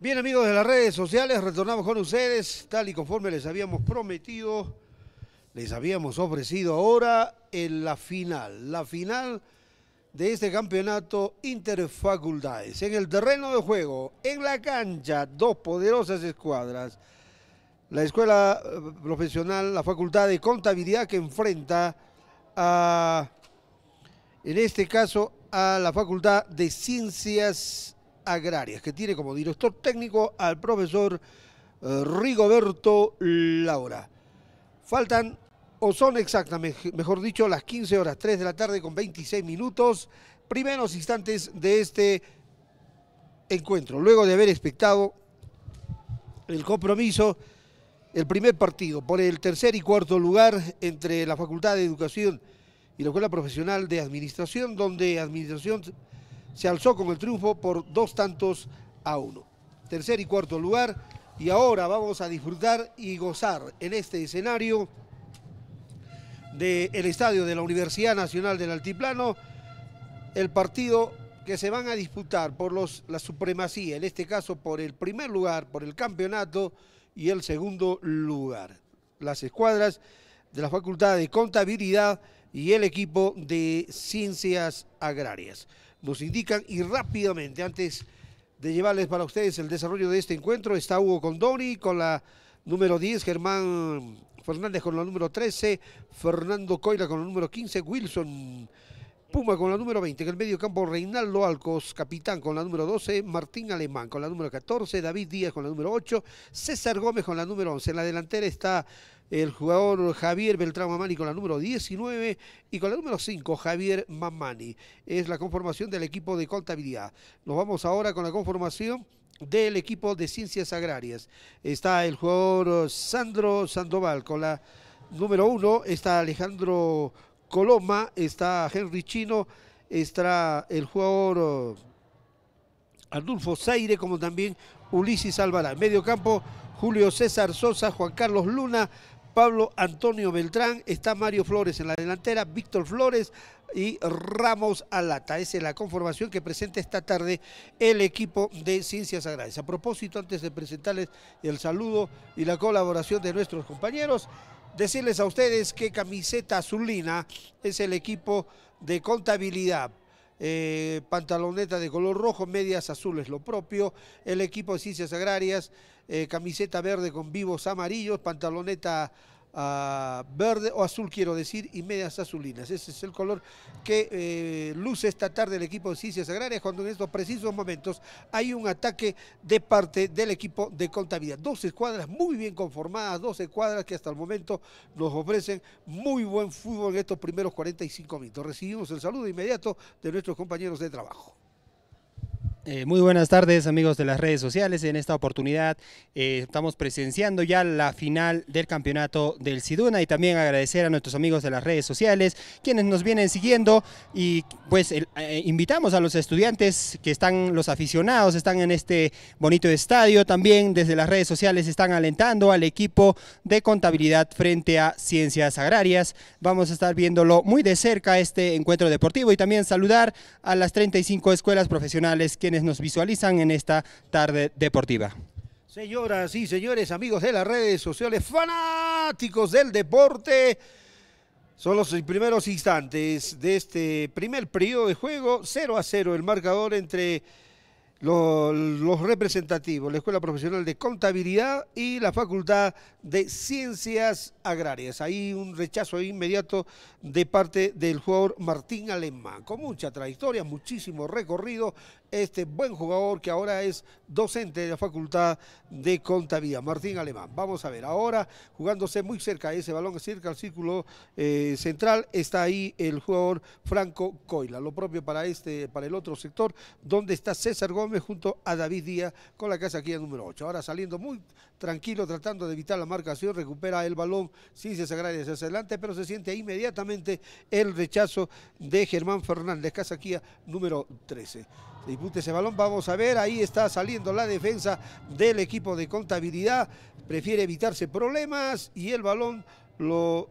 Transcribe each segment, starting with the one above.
Bien amigos de las redes sociales, retornamos con ustedes, tal y conforme les habíamos prometido, les habíamos ofrecido ahora en la final, la final de este campeonato interfacultades. En el terreno de juego, en la cancha, dos poderosas escuadras. La escuela eh, profesional, la facultad de contabilidad que enfrenta a, en este caso, a la facultad de ciencias Agrarias, que tiene como director técnico al profesor eh, Rigoberto Laura. Faltan, o son exactamente, mejor dicho, las 15 horas 3 de la tarde con 26 minutos, primeros instantes de este encuentro, luego de haber espectado el compromiso, el primer partido por el tercer y cuarto lugar entre la Facultad de Educación y la Escuela Profesional de Administración, donde Administración se alzó con el triunfo por dos tantos a uno. Tercer y cuarto lugar. Y ahora vamos a disfrutar y gozar en este escenario del estadio de la Universidad Nacional del Altiplano el partido que se van a disputar por la supremacía, en este caso por el primer lugar, por el campeonato y el segundo lugar. Las escuadras de la Facultad de Contabilidad y el equipo de Ciencias Agrarias nos indican. Y rápidamente, antes de llevarles para ustedes el desarrollo de este encuentro, está Hugo Condori con la número 10, Germán Fernández con la número 13, Fernando Coira con la número 15, Wilson Puma con la número 20, en el medio campo Reinaldo Alcos, capitán con la número 12, Martín Alemán con la número 14, David Díaz con la número 8, César Gómez con la número 11. En la delantera está el jugador Javier Beltrán Mamani con la número 19 y con la número 5 Javier Mamani. Es la conformación del equipo de contabilidad. Nos vamos ahora con la conformación del equipo de ciencias agrarias. Está el jugador Sandro Sandoval con la número 1, está Alejandro Coloma, está Henry Chino, está el jugador eh, Adulfo Zaire, como también Ulises Alvará. En medio campo, Julio César Sosa, Juan Carlos Luna, Pablo Antonio Beltrán, está Mario Flores en la delantera, Víctor Flores y Ramos Alata. Esa es la conformación que presenta esta tarde el equipo de Ciencias Agrarias. A propósito, antes de presentarles el saludo y la colaboración de nuestros compañeros, decirles a ustedes que Camiseta Azulina es el equipo de contabilidad eh, pantaloneta de color rojo, medias azules, lo propio. El equipo de Ciencias Agrarias, eh, camiseta verde con vivos amarillos, pantaloneta a verde o azul quiero decir y medias azulinas. Ese es el color que eh, luce esta tarde el equipo de Ciencias Agrarias cuando en estos precisos momentos hay un ataque de parte del equipo de contabilidad. Dos escuadras muy bien conformadas, dos escuadras que hasta el momento nos ofrecen muy buen fútbol en estos primeros 45 minutos. Recibimos el saludo inmediato de nuestros compañeros de trabajo. Eh, muy buenas tardes amigos de las redes sociales. En esta oportunidad eh, estamos presenciando ya la final del campeonato del Siduna y también agradecer a nuestros amigos de las redes sociales quienes nos vienen siguiendo y pues eh, invitamos a los estudiantes que están, los aficionados están en este bonito estadio. También desde las redes sociales están alentando al equipo de contabilidad frente a ciencias agrarias. Vamos a estar viéndolo muy de cerca este encuentro deportivo y también saludar a las 35 escuelas profesionales quienes nos visualizan en esta tarde deportiva. Señoras y señores, amigos de las redes sociales, fanáticos del deporte, son los primeros instantes de este primer periodo de juego, 0 a 0 el marcador entre los, los representativos, la Escuela Profesional de Contabilidad y la Facultad de Ciencias Agrarias. Hay un rechazo inmediato de parte del jugador Martín Alemán, con mucha trayectoria, muchísimo recorrido, este buen jugador que ahora es docente de la Facultad de Contabilidad, Martín Alemán. Vamos a ver, ahora jugándose muy cerca ese balón, cerca al círculo eh, central, está ahí el jugador Franco Coila. Lo propio para este, para el otro sector, donde está César Gómez junto a David Díaz con la casa casaquilla número 8. Ahora saliendo muy tranquilo, tratando de evitar la marcación, recupera el balón sin Agrarias hacia adelante, pero se siente inmediatamente el rechazo de Germán Fernández, casa casaquilla número 13 dispute ese balón. Vamos a ver, ahí está saliendo la defensa del equipo de contabilidad. Prefiere evitarse problemas y el balón lo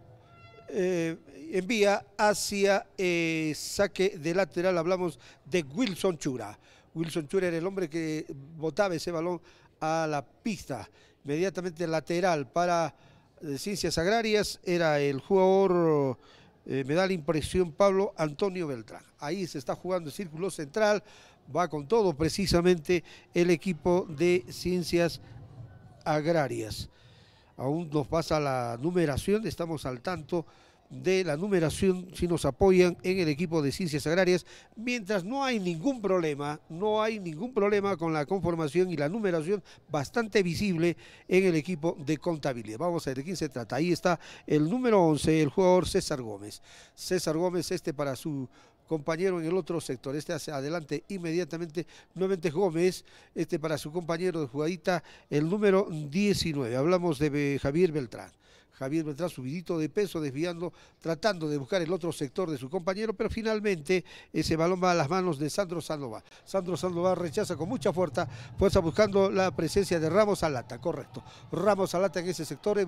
eh, envía hacia eh, saque de lateral. Hablamos de Wilson Chura. Wilson Chura era el hombre que botaba ese balón a la pista. Inmediatamente lateral para eh, Ciencias Agrarias era el jugador... me da la impresión Pablo Antonio Beltrán. Ahí se está jugando el círculo central, va con todo precisamente el equipo de ciencias agrarias. Aún nos pasa la numeración, estamos al tanto de la numeración si nos apoyan en el equipo de ciencias agrarias, mientras no hay ningún problema, no hay ningún problema con la conformación y la numeración bastante visible en el equipo de contabilidad. Vamos a ver de quién se trata. Ahí está el número 11, el jugador César Gómez. César Gómez, este para su compañero en el otro sector. Este hace adelante inmediatamente nuevamente Gómez, este para su compañero de jugadita, el número 19. Hablamos de Javier Beltrán. Javier Beltrán subidito de peso, desviando, tratando de buscar el otro sector de su compañero, pero finalmente ese balón va a las manos de Sandro Sandoval. Sandro Sandoval rechaza con mucha fuerza, fuerza buscando la presencia de Ramos Alata, correcto. Ramos Alata en ese sector, eh,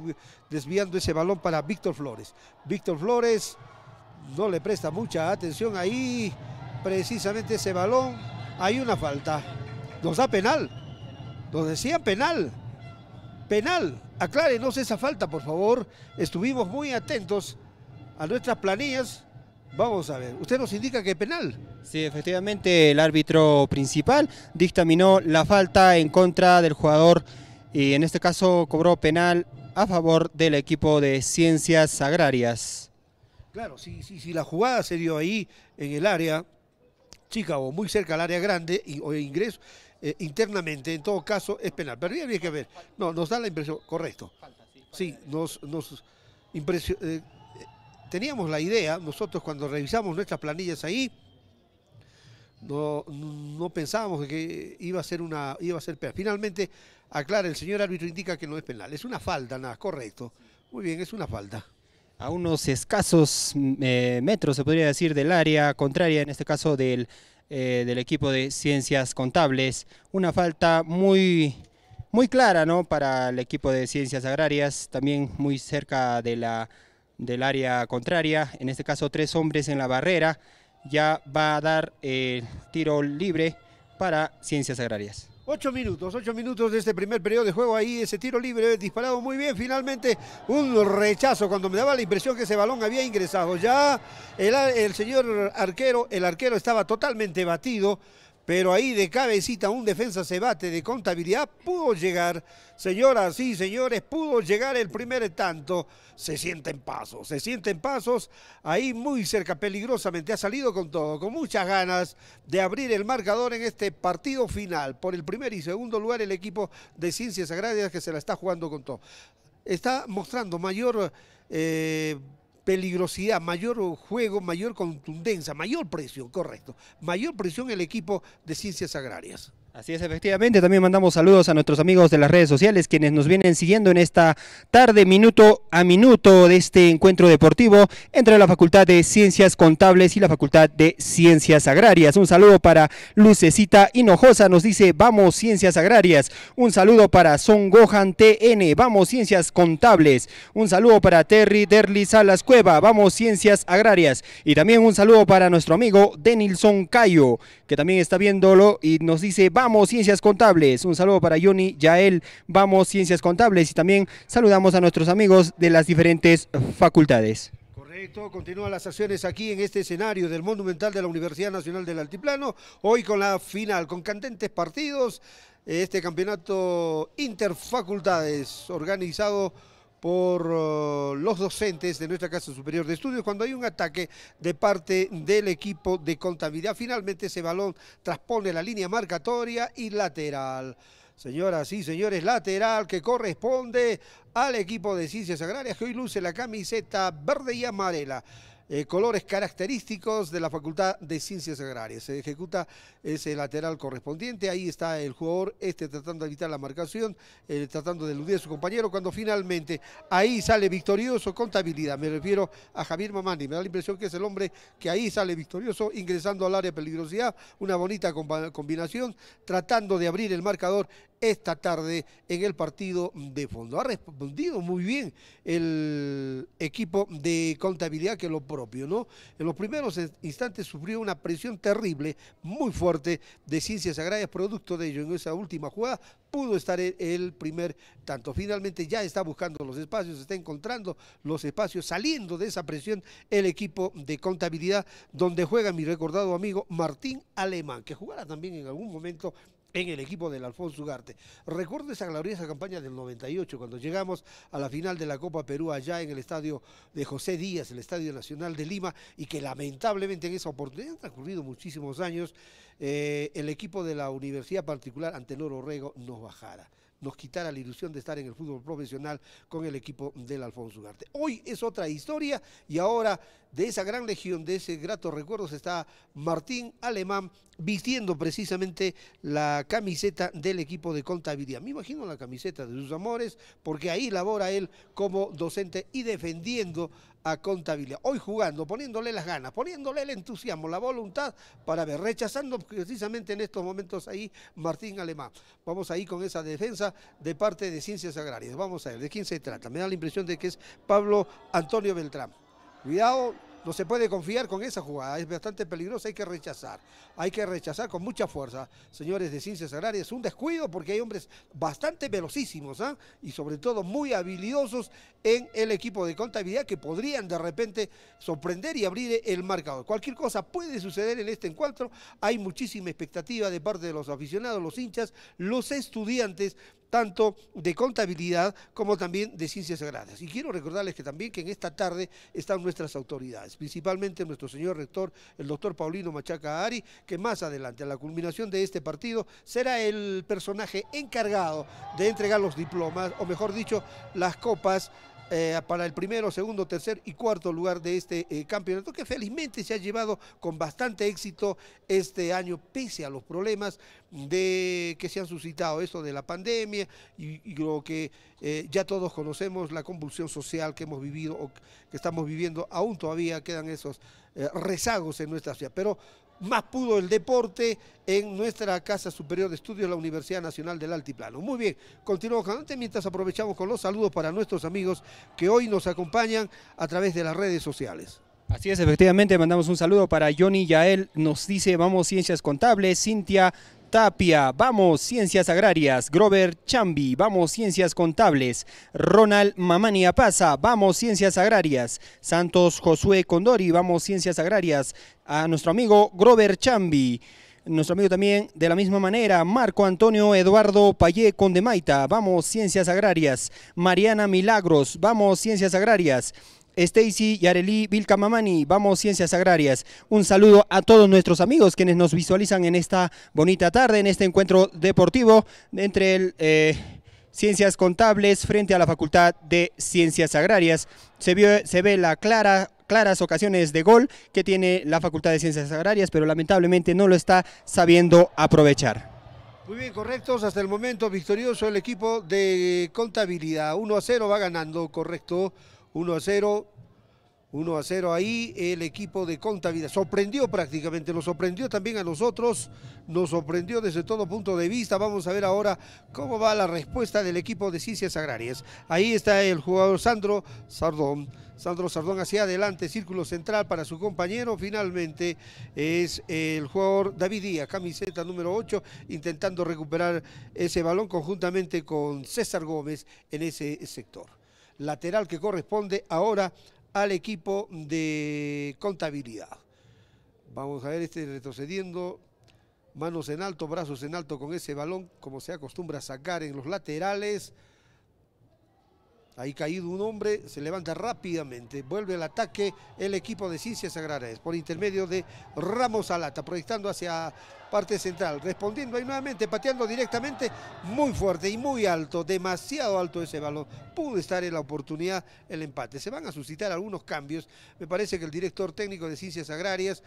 desviando ese balón para Víctor Flores. Víctor Flores no le presta mucha atención ahí, precisamente ese balón, hay una falta. Nos da penal, nos decía penal, penal. Aclárenos esa falta, por favor. Estuvimos muy atentos a nuestras planillas. Vamos a ver, usted nos indica que penal. Sí, efectivamente, el árbitro principal dictaminó la falta en contra del jugador y en este caso cobró penal a favor del equipo de Ciencias Agrarias. Claro, si, si, la jugada se dio ahí en el área chica o muy cerca al área grande y, o ingreso eh, internamente, en todo caso es penal. Pero había que ver. No, nos da la impresión, correcto. Sí, nos, nos eh, teníamos la idea, nosotros cuando revisamos nuestras planillas ahí, no, no pensábamos que iba a ser una iba a ser penal. Finalmente, aclara, el señor árbitro indica que no es penal, es una falta, nada, correcto. Muy bien, es una falta a unos escasos mm, eh, metros, se podría decir, del área contraria, en este caso eh, del, equipo de Ciencias Contables. Una falta muy, muy clara ¿no? para el equipo de Ciencias Agrarias, también muy cerca de la, del área contraria, en este caso tres hombres en la barrera, ya va a dar el tiro libre para Ciencias Agrarias. Ocho minutos, ocho minutos de este primer periodo de juego. Ahí ese tiro libre disparado muy bien. Finalmente un rechazo cuando me daba la impresión que ese balón había ingresado. Ya el, señor arquero, el arquero estaba totalmente batido pero ahí de cabecita un defensa se bate de contabilidad, pudo llegar, señoras y señores, pudo llegar el primer tanto, se sienten pasos, se sienten pasos, ahí muy cerca, peligrosamente, ha salido con todo, con muchas ganas de abrir el marcador en este partido final, por el primer y segundo lugar el equipo de Ciencias Agrarias que se la está jugando con todo. Está mostrando mayor... Eh, peligrosidad, mayor juego, mayor contundencia, mayor presión, correcto, mayor presión el equipo de ciencias agrarias. Así es, efectivamente, también mandamos saludos a nuestros amigos de las redes sociales quienes nos vienen siguiendo en esta tarde, minuto a minuto de este encuentro deportivo entre la Facultad de Ciencias Contables y la Facultad de Ciencias Agrarias. Un saludo para Lucecita Hinojosa, nos dice Vamos Ciencias Agrarias. Un saludo para Son Gohan TN, Vamos Ciencias Contables. Un saludo para Terry Derli Salas Cueva, Vamos Ciencias Agrarias. Y también un saludo para nuestro amigo Denilson Cayo, que también está viéndolo y nos dice Vamos Ciencias Contables. Un saludo para Johnny Yael, Vamos Ciencias Contables y también saludamos a nuestros amigos de las diferentes facultades. Correcto, continúan las acciones aquí en este escenario del Monumental de la Universidad Nacional del Altiplano, hoy con la final, con candentes partidos, este campeonato interfacultades organizado por oh, los docentes de nuestra Casa Superior de Estudios cuando hay un ataque de parte del equipo de contabilidad. Finalmente ese balón transpone la línea marcatoria y lateral. Señoras y señores, lateral que corresponde al equipo de Ciencias Agrarias que hoy luce la camiseta verde y amarela. Eh, colores característicos de la Facultad de Ciencias Agrarias. Se ejecuta ese lateral correspondiente. Ahí está el jugador, este tratando de evitar la marcación, eh, tratando de eludir a su compañero. Cuando finalmente ahí sale victorioso, contabilidad. Me refiero a Javier Mamani. Me da la impresión que es el hombre que ahí sale victorioso, ingresando al área peligrosidad. Una bonita combinación, tratando de abrir el marcador esta tarde en el partido de fondo. Ha respondido muy bien el equipo de contabilidad que lo en los primeros e-, instantes sufrió una presión terrible, muy fuerte, de Ciencias Agrarias, producto de ello en esa última jugada pudo estar el primer tanto. Finalmente ya está buscando los espacios, está encontrando los espacios, saliendo de esa presión el equipo de contabilidad donde juega mi recordado amigo Martín Alemán, que jugará también en algún momento en el equipo del Alfonso Ugarte. Recuerdo esa gloriosa campaña del 98, cuando llegamos a la final de la Copa Perú allá en el estadio de José Díaz, el Estadio Nacional de Lima, y que lamentablemente en esa oportunidad, han transcurrido muchísimos años, eh, el equipo de la Universidad Particular ante el Rego nos bajara nos quitara la ilusión de estar en el fútbol profesional con el equipo del Alfonso Ugarte. Hoy es otra historia y ahora de esa gran legión, de ese grato recuerdos está Martín Alemán vistiendo precisamente la camiseta del equipo de contabilidad. Me imagino la camiseta de sus amores porque ahí labora él como docente y defendiendo a contabilidad. Hoy jugando, poniéndole las ganas, poniéndole el entusiasmo, la voluntad para ver, rechazando precisamente en estos momentos ahí Martín Alemán. Vamos ahí con esa defensa de parte de Ciencias Agrarias. Vamos a ver, ¿de quién se trata? Me da la impresión de que es Pablo Antonio Beltrán. Cuidado, no se puede confiar con esa jugada, es bastante peligrosa, hay que rechazar, hay que rechazar con mucha fuerza. Señores de Ciencias Agrarias, un descuido porque hay hombres bastante velocísimos ¿ah? y sobre todo muy habilidosos en el equipo de contabilidad que podrían de repente sorprender y abrir el marcador. Cualquier cosa puede suceder en este encuentro, hay muchísima expectativa de parte de los aficionados, los hinchas, los estudiantes tanto de contabilidad como también de ciencias sagradas. Y quiero recordarles que también que en esta tarde están nuestras autoridades, principalmente nuestro señor rector, el doctor Paulino Machaca Ari, que más adelante, a la culminación de este partido, será el personaje encargado de entregar los diplomas, o mejor dicho, las copas eh, para el primero, segundo, tercer y cuarto lugar de este eh, campeonato que felizmente se ha llevado con bastante éxito este año, pese a los problemas de, que se han suscitado, eso de la pandemia y, lo que eh, ya todos conocemos, la convulsión social que hemos vivido o que estamos viviendo, aún todavía quedan esos rezagos en nuestra ciudad. Pero más pudo el deporte en nuestra Casa Superior de Estudios, la Universidad Nacional del Altiplano. Muy bien, continuamos con mientras aprovechamos con los saludos para nuestros amigos que hoy nos acompañan a través de las redes sociales. Así es, efectivamente, mandamos un saludo para Johnny Yael, nos dice, vamos Ciencias Contables, Cintia Tapia, vamos Ciencias Agrarias, Grover Chambi, vamos Ciencias Contables, Ronald Mamania Pasa, vamos Ciencias Agrarias, Santos Josué Condori, vamos Ciencias Agrarias, a nuestro amigo Grover Chambi, nuestro amigo también de la misma manera, Marco Antonio Eduardo Payé Condemaita, vamos Ciencias Agrarias, Mariana Milagros, vamos Ciencias Agrarias, Stacy, Yareli, Mamani, vamos Ciencias Agrarias. Un saludo a todos nuestros amigos quienes nos visualizan en esta bonita tarde, en este encuentro deportivo entre eh, Ciencias Contables frente a la Facultad de Ciencias Agrarias. Se, vio, se ve la clara claras ocasiones de gol que tiene la Facultad de Ciencias Agrarias, pero lamentablemente no lo está sabiendo aprovechar. Muy bien, correctos. Hasta el momento victorioso el equipo de contabilidad. 1 a 0 va ganando, correcto. 1 a 0. 1 a 0 ahí el equipo de Contavida. Sorprendió prácticamente, lo sorprendió también a nosotros, nos sorprendió desde todo punto de vista. Vamos a ver ahora cómo va la respuesta del equipo de Ciencias Agrarias. Ahí está el jugador Sandro Sardón. Sandro Sardón hacia adelante, círculo central para su compañero. Finalmente es el jugador David Díaz, camiseta número 8, intentando recuperar ese balón conjuntamente con César Gómez en ese sector lateral que corresponde ahora al equipo de contabilidad. Vamos a ver este retrocediendo, manos en alto, brazos en alto con ese balón, como se acostumbra a sacar en los laterales. Ahí caído un hombre, se levanta rápidamente, vuelve el ataque el equipo de Ciencias Agrarias por intermedio de Ramos Alata, proyectando hacia parte central, respondiendo ahí nuevamente, pateando directamente, muy fuerte y muy alto, demasiado alto ese balón. Pudo estar en la oportunidad el empate. Se van a suscitar algunos cambios. Me parece que el director técnico de Ciencias Agrarias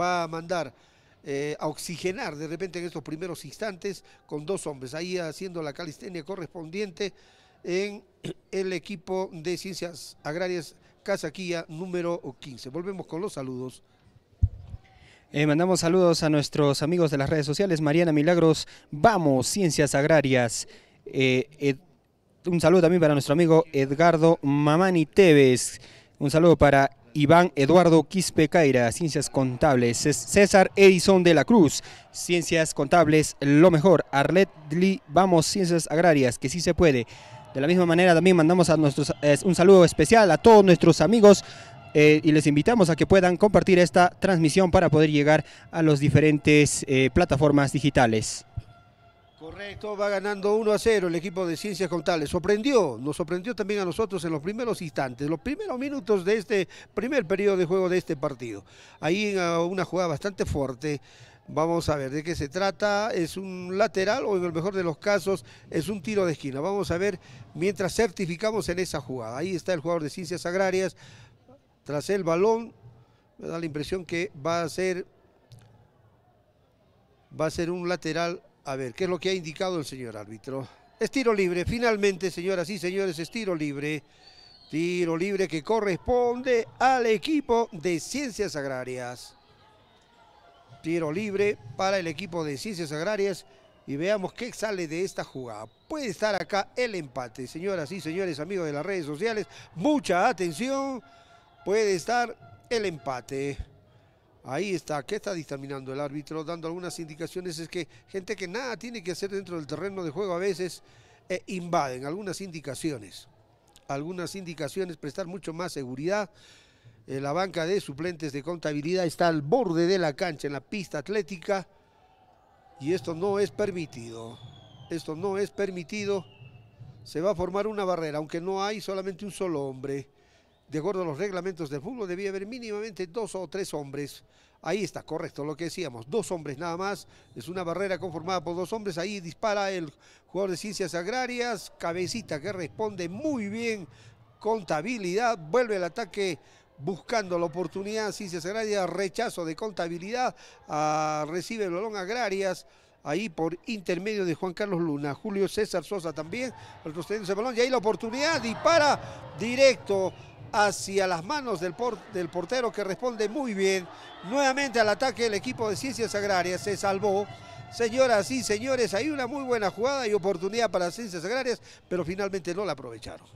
va a mandar eh, a oxigenar de repente en estos primeros instantes con dos hombres, ahí haciendo la calistenia correspondiente en el equipo de Ciencias Agrarias Casaquilla número 15. Volvemos con los saludos. Eh, mandamos saludos a nuestros amigos de las redes sociales. Mariana Milagros, vamos, Ciencias Agrarias. Eh, un saludo también para nuestro amigo Edgardo Mamani Tevez. Un saludo para Iván Eduardo Quispe Caira, Ciencias Contables, César Edison de la Cruz, Ciencias Contables, lo mejor, Arlet Lee, vamos, Ciencias Agrarias, que sí se puede, de la misma manera también mandamos a nuestros, un saludo especial a todos nuestros amigos eh, y les invitamos a que puedan compartir esta transmisión para poder llegar a las diferentes eh, plataformas digitales. Correcto, va ganando 1 a 0 el equipo de Ciencias Contables. Sorprendió, nos sorprendió también a nosotros en los primeros instantes, los primeros minutos de este primer periodo de juego de este partido. Ahí ah, una jugada bastante fuerte. Vamos a ver de qué se trata. ¿Es un lateral o en el mejor de los casos es un tiro de esquina? Vamos a ver mientras certificamos en esa jugada. Ahí está el jugador de Ciencias Agrarias. Tras el balón, me da la impresión que va a ser, va a ser un lateral. A ver, ¿qué es lo que ha indicado el señor árbitro? Es tiro libre, finalmente, señoras y señores, es tiro libre. Tiro libre que corresponde al equipo de Ciencias Agrarias. Tiro libre para el equipo de Ciencias Agrarias y veamos qué sale de esta jugada. Puede estar acá el empate, señoras y señores, amigos de las redes sociales. Mucha atención, puede estar el empate. Ahí está, ¿qué está dictaminando el árbitro? Dando algunas indicaciones, es que gente que nada tiene que hacer dentro del terreno de juego a veces eh, invaden algunas indicaciones. Algunas indicaciones, prestar mucho más seguridad, eh, la banca de suplentes de contabilidad está al borde de la cancha, en la pista atlética. Y esto no es permitido. Esto no es permitido. Se va a formar una barrera, aunque no hay solamente un solo hombre. De acuerdo a los reglamentos del fútbol, debía haber mínimamente dos o tres hombres. Ahí está, correcto, lo que decíamos, dos hombres nada más, es una barrera conformada por dos hombres, ahí dispara el jugador de ciencias agrarias, cabecita que responde muy bien, contabilidad, vuelve el ataque buscando la oportunidad. Ciencias Agrarias, rechazo de contabilidad. Ah, recibe el balón Agrarias. Ahí por intermedio de Juan Carlos Luna. Julio César Sosa también retrocediendo ese balón. Y ahí la oportunidad. Dispara directo hacia las manos del, del portero que responde muy bien. Nuevamente al ataque del equipo de Ciencias Agrarias. Se salvó. Señoras y señores, hay una muy buena jugada y oportunidad para Ciencias Agrarias, pero finalmente no la aprovecharon.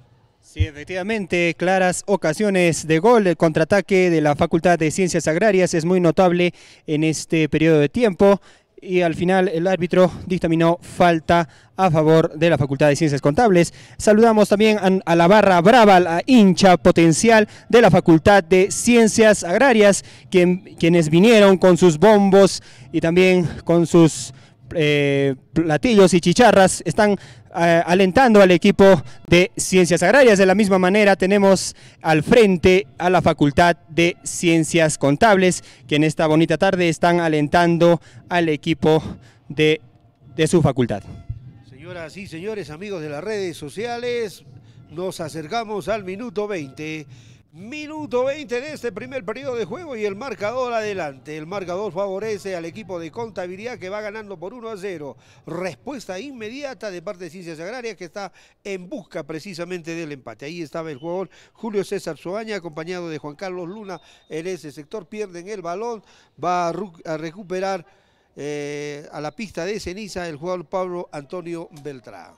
Sí, efectivamente, claras ocasiones de gol. El contraataque de la Facultad de Ciencias Agrarias es muy notable en este periodo de tiempo y al final el árbitro dictaminó falta a favor de la Facultad de Ciencias Contables. Saludamos también a, la barra brava, la hincha potencial de la Facultad de Ciencias Agrarias, quienes vinieron con sus bombos y también con sus eh, platillos y chicharras están eh, alentando al equipo de Ciencias Agrarias. De la misma manera tenemos al frente a la Facultad de Ciencias Contables, que en esta bonita tarde están alentando al equipo de, de su facultad. Señoras y señores, amigos de las redes sociales, nos acercamos al minuto 20. Minuto 20 de este primer periodo de juego y el marcador adelante. El marcador favorece al equipo de contabilidad que va ganando por 1 a 0. Respuesta inmediata de parte de Ciencias Agrarias que está en busca precisamente del empate. Ahí estaba el jugador Julio César Soaña acompañado de Juan Carlos Luna en ese sector. Pierden el balón, va a, recuperar eh, a la pista de ceniza el jugador Pablo Antonio Beltrán.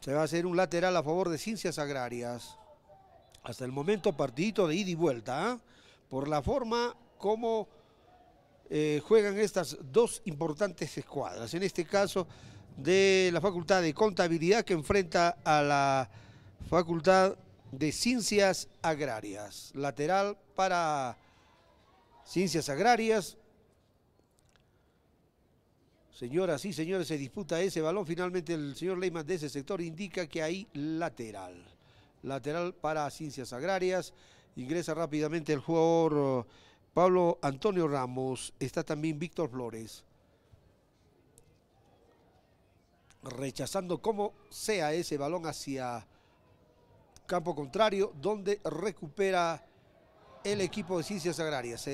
Se va a hacer un lateral a favor de Ciencias Agrarias hasta el momento partidito de ida y vuelta, ¿ah? por la forma como eh, juegan estas dos importantes escuadras, en este caso de la Facultad de Contabilidad que enfrenta a la Facultad de Ciencias Agrarias, lateral para Ciencias Agrarias. Señoras y señores, se disputa ese balón, finalmente el señor Leyman de ese sector indica que hay lateral lateral para Ciencias Agrarias. Ingresa rápidamente el jugador eh, Pablo Antonio Ramos. Está también Víctor Flores. Rechazando como sea ese balón hacia campo contrario, donde recupera el equipo de Ciencias Agrarias.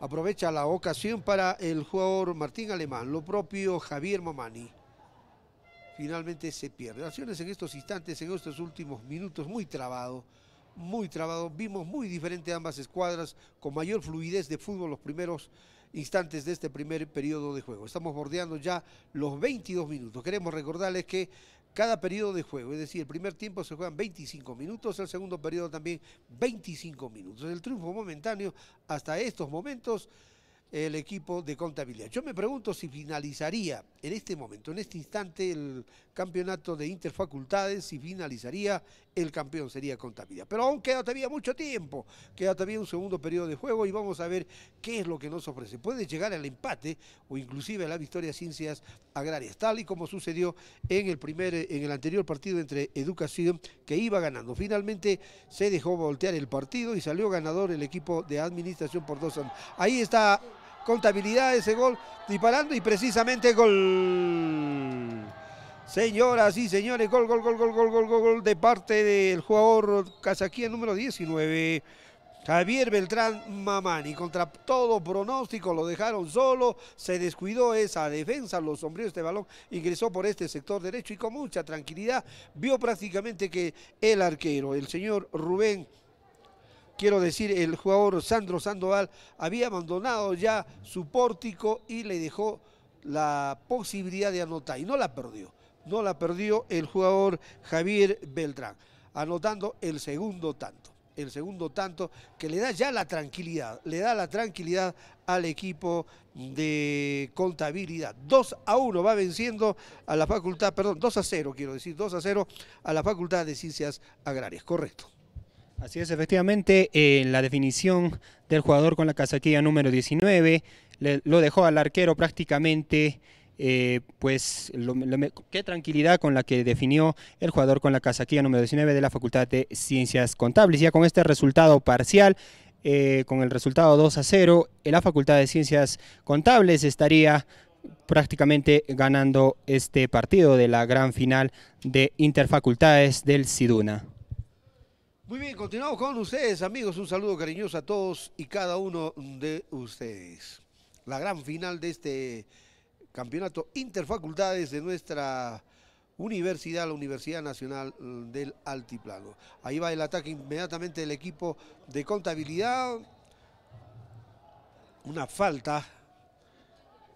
Aprovecha la ocasión para el jugador Martín Alemán, lo propio Javier Mamani finalmente se pierde. acciones en estos instantes, en estos últimos minutos, muy trabado, muy trabado. Vimos muy diferente ambas escuadras, con mayor fluidez de fútbol los primeros instantes de este primer periodo de juego. Estamos bordeando ya los 22 minutos. Queremos recordarles que cada periodo de juego, es decir, el primer tiempo se juegan 25 minutos, el segundo periodo también 25 minutos. El triunfo momentáneo hasta estos momentos el equipo de contabilidad. Yo me pregunto si finalizaría en este momento, en este instante, el campeonato de interfacultades, si finalizaría, el campeón sería contabilidad. Pero aún queda todavía mucho tiempo, queda todavía un segundo periodo de juego y vamos a ver qué es lo que nos ofrece. Puede llegar al empate o inclusive a la victoria Ciencias Agrarias, tal y como sucedió en el, primer, en el anterior partido entre Educación, que iba ganando. Finalmente se dejó voltear el partido y salió ganador el equipo de administración por dos años. Ahí está contabilidad ese gol, disparando y precisamente gol. Señoras y señores, gol, gol, gol, gol, gol, gol, gol, gol de parte del jugador casaquía número 19. Javier Beltrán Mamani, contra todo pronóstico, lo dejaron solo, se descuidó esa defensa, los sombríos este balón, ingresó por este sector derecho y con mucha tranquilidad vio prácticamente que el arquero, el señor Rubén quiero decir, el jugador Sandro Sandoval había abandonado ya su pórtico y le dejó la posibilidad de anotar y no la perdió. No la perdió el jugador Javier Beltrán, anotando el segundo tanto. El segundo tanto que le da ya la tranquilidad, le da la tranquilidad al equipo de contabilidad. 2 a 1 va venciendo a la facultad, perdón, 2 a 0 quiero decir, 2 a 0 a la facultad de ciencias agrarias, correcto. Así es, efectivamente, eh, la definición del jugador con la casaquilla número 19 lo dejó al arquero prácticamente... Eh, pues qué tranquilidad con la que definió el jugador con la casaquilla número 19 de la Facultad de Ciencias Contables. Ya con este resultado parcial, eh, con el resultado 2 a 0, la Facultad de Ciencias Contables estaría prácticamente ganando este partido de la gran final de Interfacultades del Siduna. Muy bien, continuamos con ustedes, amigos. Un saludo cariñoso a todos y cada uno de ustedes. La gran final de este campeonato interfacultades de nuestra universidad, la Universidad Nacional mm, del Altiplano. Ahí va el ataque inmediatamente del equipo de contabilidad. Una falta.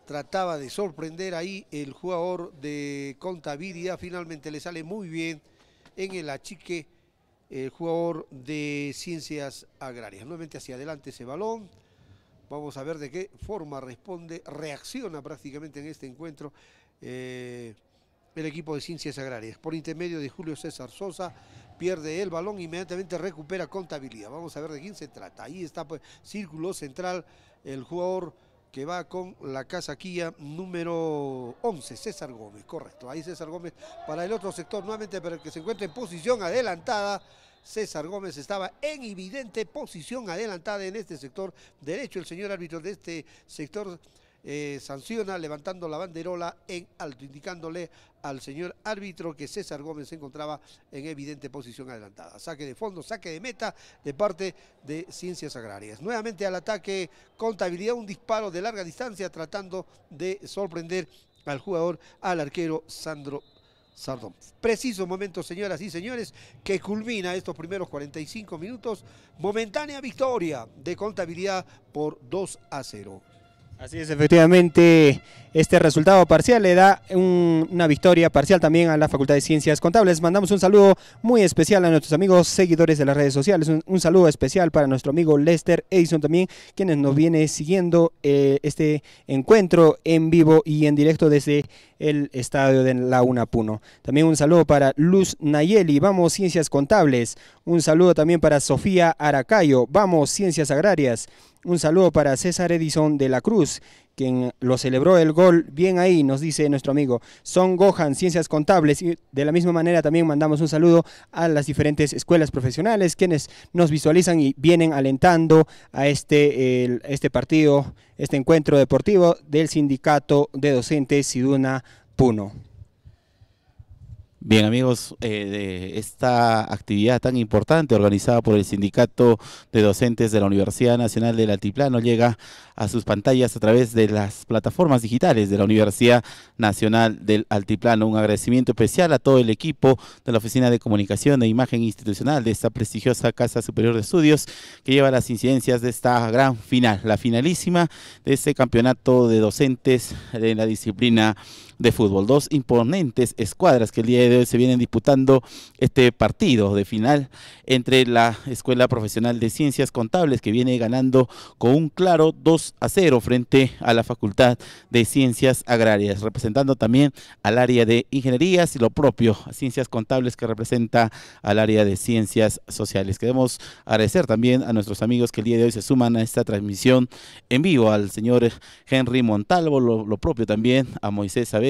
Trataba de sorprender ahí el jugador de contabilidad. Finalmente le sale muy bien en el achique el jugador de Ciencias Agrarias. Nuevamente hacia adelante ese balón. Vamos a ver de qué forma responde, reacciona prácticamente en este encuentro eh, el equipo de Ciencias Agrarias. Por intermedio de Julio César Sosa, pierde el balón, inmediatamente recupera contabilidad. Vamos a ver de quién se trata. Ahí está, pues, círculo central, el jugador que va con la casaquilla número 11, César Gómez, correcto. Ahí César Gómez para el otro sector, nuevamente para el que se encuentra en posición adelantada. César Gómez estaba en evidente posición adelantada en este sector derecho. El señor árbitro de este sector eh, sanciona levantando la banderola en alto, indicándole al señor árbitro que César Gómez se encontraba en evidente posición adelantada. Saque de fondo, saque de meta de parte de Ciencias Agrarias. Nuevamente al ataque, contabilidad, un disparo de larga distancia tratando de sorprender al jugador, al arquero Sandro Sardón. Preciso momento, señoras y señores, que culmina estos primeros 45 minutos. Momentánea victoria de contabilidad por 2 a 0. Así es, efectivamente, este resultado parcial le da una victoria parcial también a la Facultad de Ciencias Contables. Mandamos un saludo muy especial a nuestros amigos seguidores de las redes sociales. Un, saludo especial para nuestro amigo Lester Edison también, quienes nos viene siguiendo eh, este encuentro en vivo y en directo desde el estadio de La Una Puno. También un saludo para Luz Nayeli, vamos Ciencias Contables. Un saludo también para Sofía Aracayo, vamos Ciencias Agrarias. Un saludo para César Edison de la Cruz, quien lo celebró el gol bien ahí, nos dice nuestro amigo Son Gohan, Ciencias Contables. Y de la misma manera también mandamos un saludo a las diferentes escuelas profesionales, quienes nos visualizan y vienen alentando a este, este partido, este encuentro deportivo del sindicato de docentes Siduna Puno. Bien amigos, eh, de esta actividad tan importante organizada por el Sindicato de Docentes de la Universidad Nacional del Altiplano llega a sus pantallas a través de las plataformas digitales de la Universidad Nacional del Altiplano. Un agradecimiento especial a todo el equipo de la Oficina de Comunicación e Imagen Institucional de esta prestigiosa Casa Superior de Estudios que lleva las incidencias de esta gran final, la finalísima de este campeonato de docentes de la disciplina de fútbol. Dos imponentes escuadras que el día de hoy se vienen disputando este partido de final entre la Escuela Profesional de Ciencias Contables que viene ganando con un claro 2 a 0 frente a la Facultad de Ciencias Agrarias, representando también al área de ingenierías y lo propio, Ciencias Contables que representa al área de Ciencias Sociales. Queremos agradecer también a nuestros amigos que el día de hoy se suman a esta transmisión en vivo, al señor Henry Montalvo, lo, propio también a Moisés saber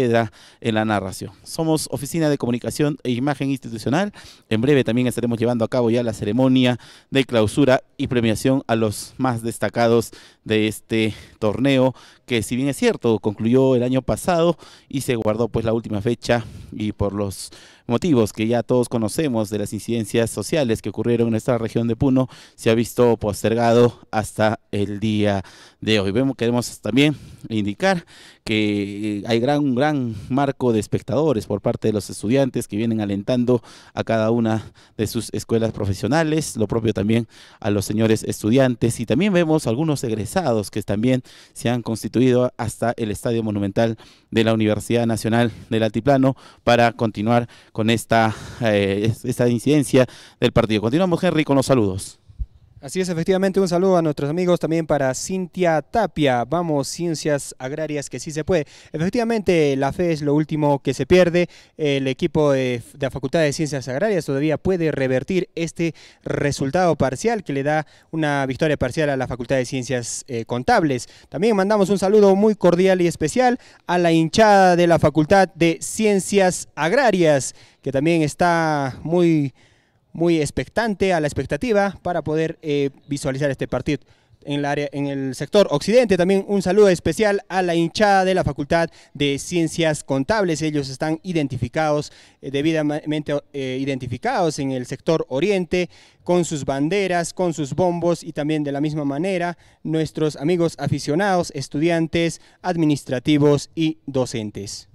en la narración. Somos Oficina de Comunicación e Imagen Institucional. En breve también estaremos llevando a cabo ya la ceremonia de clausura y premiación a los más destacados de este torneo que si bien es cierto concluyó el año pasado y se guardó pues la última fecha y por los motivos que ya todos conocemos de las incidencias sociales que ocurrieron en esta región de Puno se ha visto postergado hasta el día de hoy. Vemos, queremos también indicar que hay gran, un gran marco de espectadores por parte de los estudiantes que vienen alentando a cada una de sus escuelas profesionales, lo propio también a los señores estudiantes y también vemos algunos egresados que también se han constituido hasta el Estadio Monumental de la Universidad Nacional del Altiplano para continuar con esta, eh, esta incidencia del partido. Continuamos, Henry, con los saludos. Así es, efectivamente, un saludo a nuestros amigos también para Cintia Tapia. Vamos, ciencias agrarias que sí se puede. Efectivamente, la fe es lo último que se pierde. El equipo de, la Facultad de Ciencias Agrarias todavía puede revertir este resultado parcial que le da una victoria parcial a la Facultad de Ciencias eh, Contables. También mandamos un saludo muy cordial y especial a la hinchada de la Facultad de Ciencias Agrarias, que también está muy muy expectante, a la expectativa, para poder eh, visualizar este partido. En, la área, en el sector occidente también un saludo especial a la hinchada de la Facultad de Ciencias Contables. Ellos están identificados, eh, debidamente eh, identificados en el sector oriente, con sus banderas, con sus bombos y también de la misma manera nuestros amigos aficionados, estudiantes, administrativos y docentes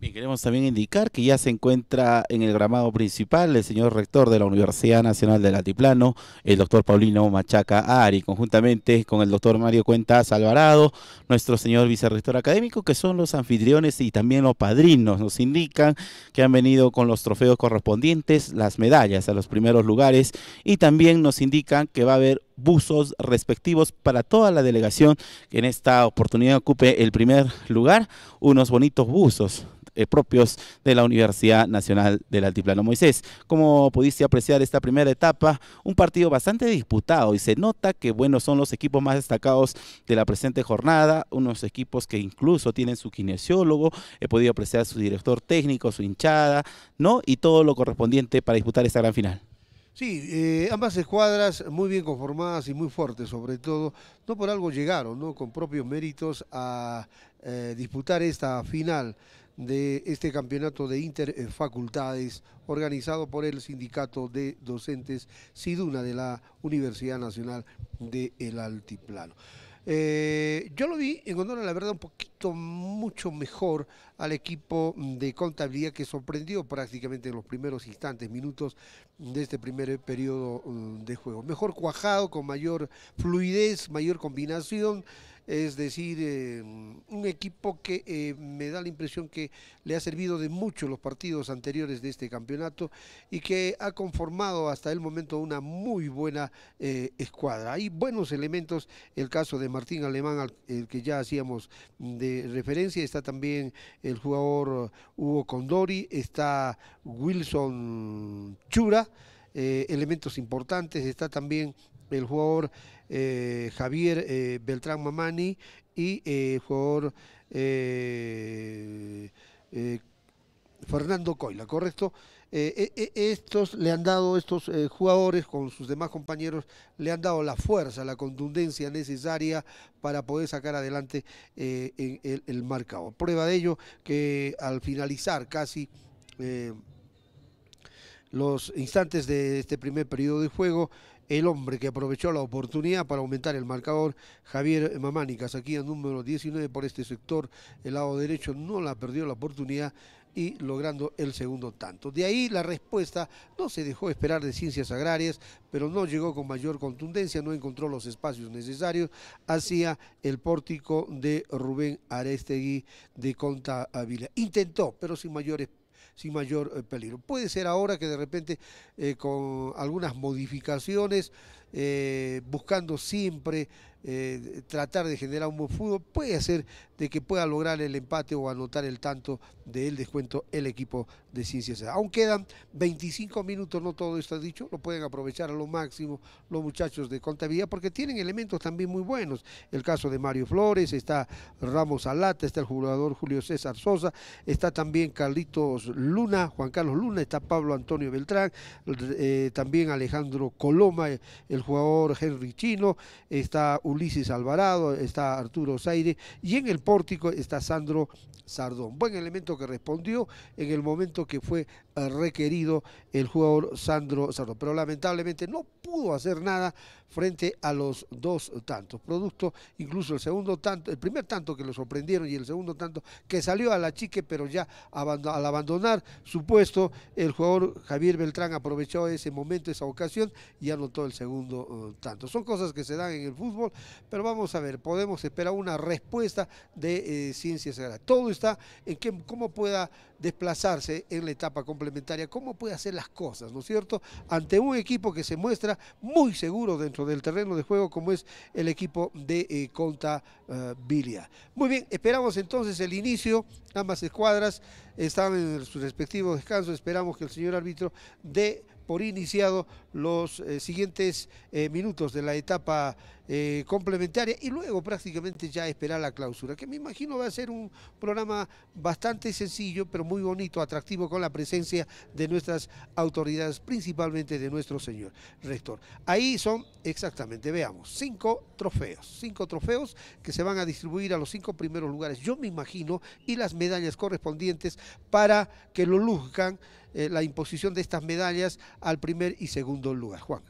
queremos también indicar que ya se encuentra en el gramado principal el señor rector de la Universidad Nacional del Altiplano, el doctor Paulino Machaca Ari, conjuntamente con el doctor Mario Cuentas Alvarado, nuestro señor vicerrector académico, que son los anfitriones y también los padrinos. Nos indican que han venido con los trofeos correspondientes, las medallas a los primeros lugares y también nos indican que va a haber buzos respectivos para toda la delegación que en esta oportunidad ocupe el primer lugar, unos bonitos buzos eh, propios de la Universidad Nacional del Altiplano Moisés. Como pudiste apreciar esta primera etapa, un partido bastante disputado y se nota que bueno son los equipos más destacados de la presente jornada, unos equipos que incluso tienen su kinesiólogo, he podido apreciar su director técnico, su hinchada, ¿no? Y todo lo correspondiente para disputar esta gran final. Sí, eh, ambas escuadras muy bien conformadas y muy fuertes sobre todo, no por algo llegaron, ¿no? Con propios méritos a eh, disputar esta final de este campeonato de interfacultades eh, organizado por el Sindicato de Docentes Siduna de la Universidad Nacional del el Altiplano. Eh, yo lo vi, en honor la verdad, un poquito mucho mejor al equipo de contabilidad que sorprendió prácticamente en los primeros instantes, minutos de este primer periodo mm, de juego. Mejor cuajado, con mayor fluidez, mayor combinación es decir, eh, un equipo que eh, me da la impresión que le ha servido de mucho los partidos anteriores de este campeonato y que ha conformado hasta el momento una muy buena eh, escuadra. Hay buenos elementos, el caso de Martín Alemán, al, el que ya hacíamos mm, de referencia, está también el jugador uh, Hugo Condori, está Wilson Chura, elementos importantes, está también el jugador eh, Javier eh, Beltrán Mamani y eh, jugador eh, Fernando Coila, ¿correcto? estos le han dado, estos jugadores con sus demás compañeros, le han dado la fuerza, la contundencia necesaria para poder sacar adelante el, el, marcador. Prueba de ello que al finalizar casi los instantes de este primer periodo de juego, el hombre que aprovechó la oportunidad para aumentar el marcador, Javier Mamánicas, aquí a número 19 por este sector, el lado derecho no la perdió la oportunidad y logrando el segundo tanto. De ahí la respuesta no se dejó esperar de Ciencias Agrarias, pero no llegó con mayor contundencia, no encontró los espacios necesarios hacia el pórtico de Rubén Arestegui de Conta Intentó, pero sin mayores sin mayor eh, peligro. Puede ser ahora que de repente eh, con algunas modificaciones, eh, buscando siempre eh, tratar de generar un buen fútbol, puede hacer de que pueda lograr el empate o anotar el tanto del descuento el equipo de Ciencias. Aún quedan 25 minutos, no todo está dicho, lo pueden aprovechar a lo máximo los muchachos de Contabilidad porque tienen elementos también muy buenos. El caso de Mario Flores, está Ramos Alata, está el jugador Julio César Sosa, está también Carlitos Luna, Juan Carlos Luna, está Pablo Antonio Beltrán, eh, también Alejandro Coloma, el jugador Henry Chino, está Ulises Alvarado, está Arturo Zaire y en el pórtico está Sandro Sardón. Buen elemento que respondió en el momento que fue eh, requerido el jugador Sandro Sardón, pero lamentablemente no pudo hacer nada frente a los dos tantos. Producto, incluso el segundo tanto, el primer tanto que lo sorprendieron y el segundo tanto que salió a la chique, pero ya al abandonar su puesto, el jugador Javier Beltrán aprovechó ese momento, esa ocasión y anotó el segundo eh, tanto. Son cosas que se dan en el fútbol, pero vamos a ver, podemos esperar una respuesta de eh, Ciencias Todo está en cómo pueda desplazarse en la etapa complementaria, cómo puede hacer las cosas, ¿no es cierto? Ante un equipo que se muestra muy seguro dentro del terreno de juego como es el equipo de eh, Contabilia. Eh, muy bien, esperamos entonces el inicio, ambas escuadras están en sus respectivos descansos, esperamos que el señor árbitro dé por iniciado los eh, siguientes eh, minutos de la etapa eh, complementaria y luego prácticamente ya esperar la clausura, que me imagino va a ser un programa bastante sencillo, pero muy bonito, atractivo con la presencia de nuestras autoridades, principalmente de nuestro señor rector. Ahí son exactamente, veamos, cinco trofeos, cinco trofeos que se van a distribuir a los cinco primeros lugares, yo me imagino, y las medallas correspondientes para que lo luzcan eh, la imposición de estas medallas al primer y segundo lugar. Juan.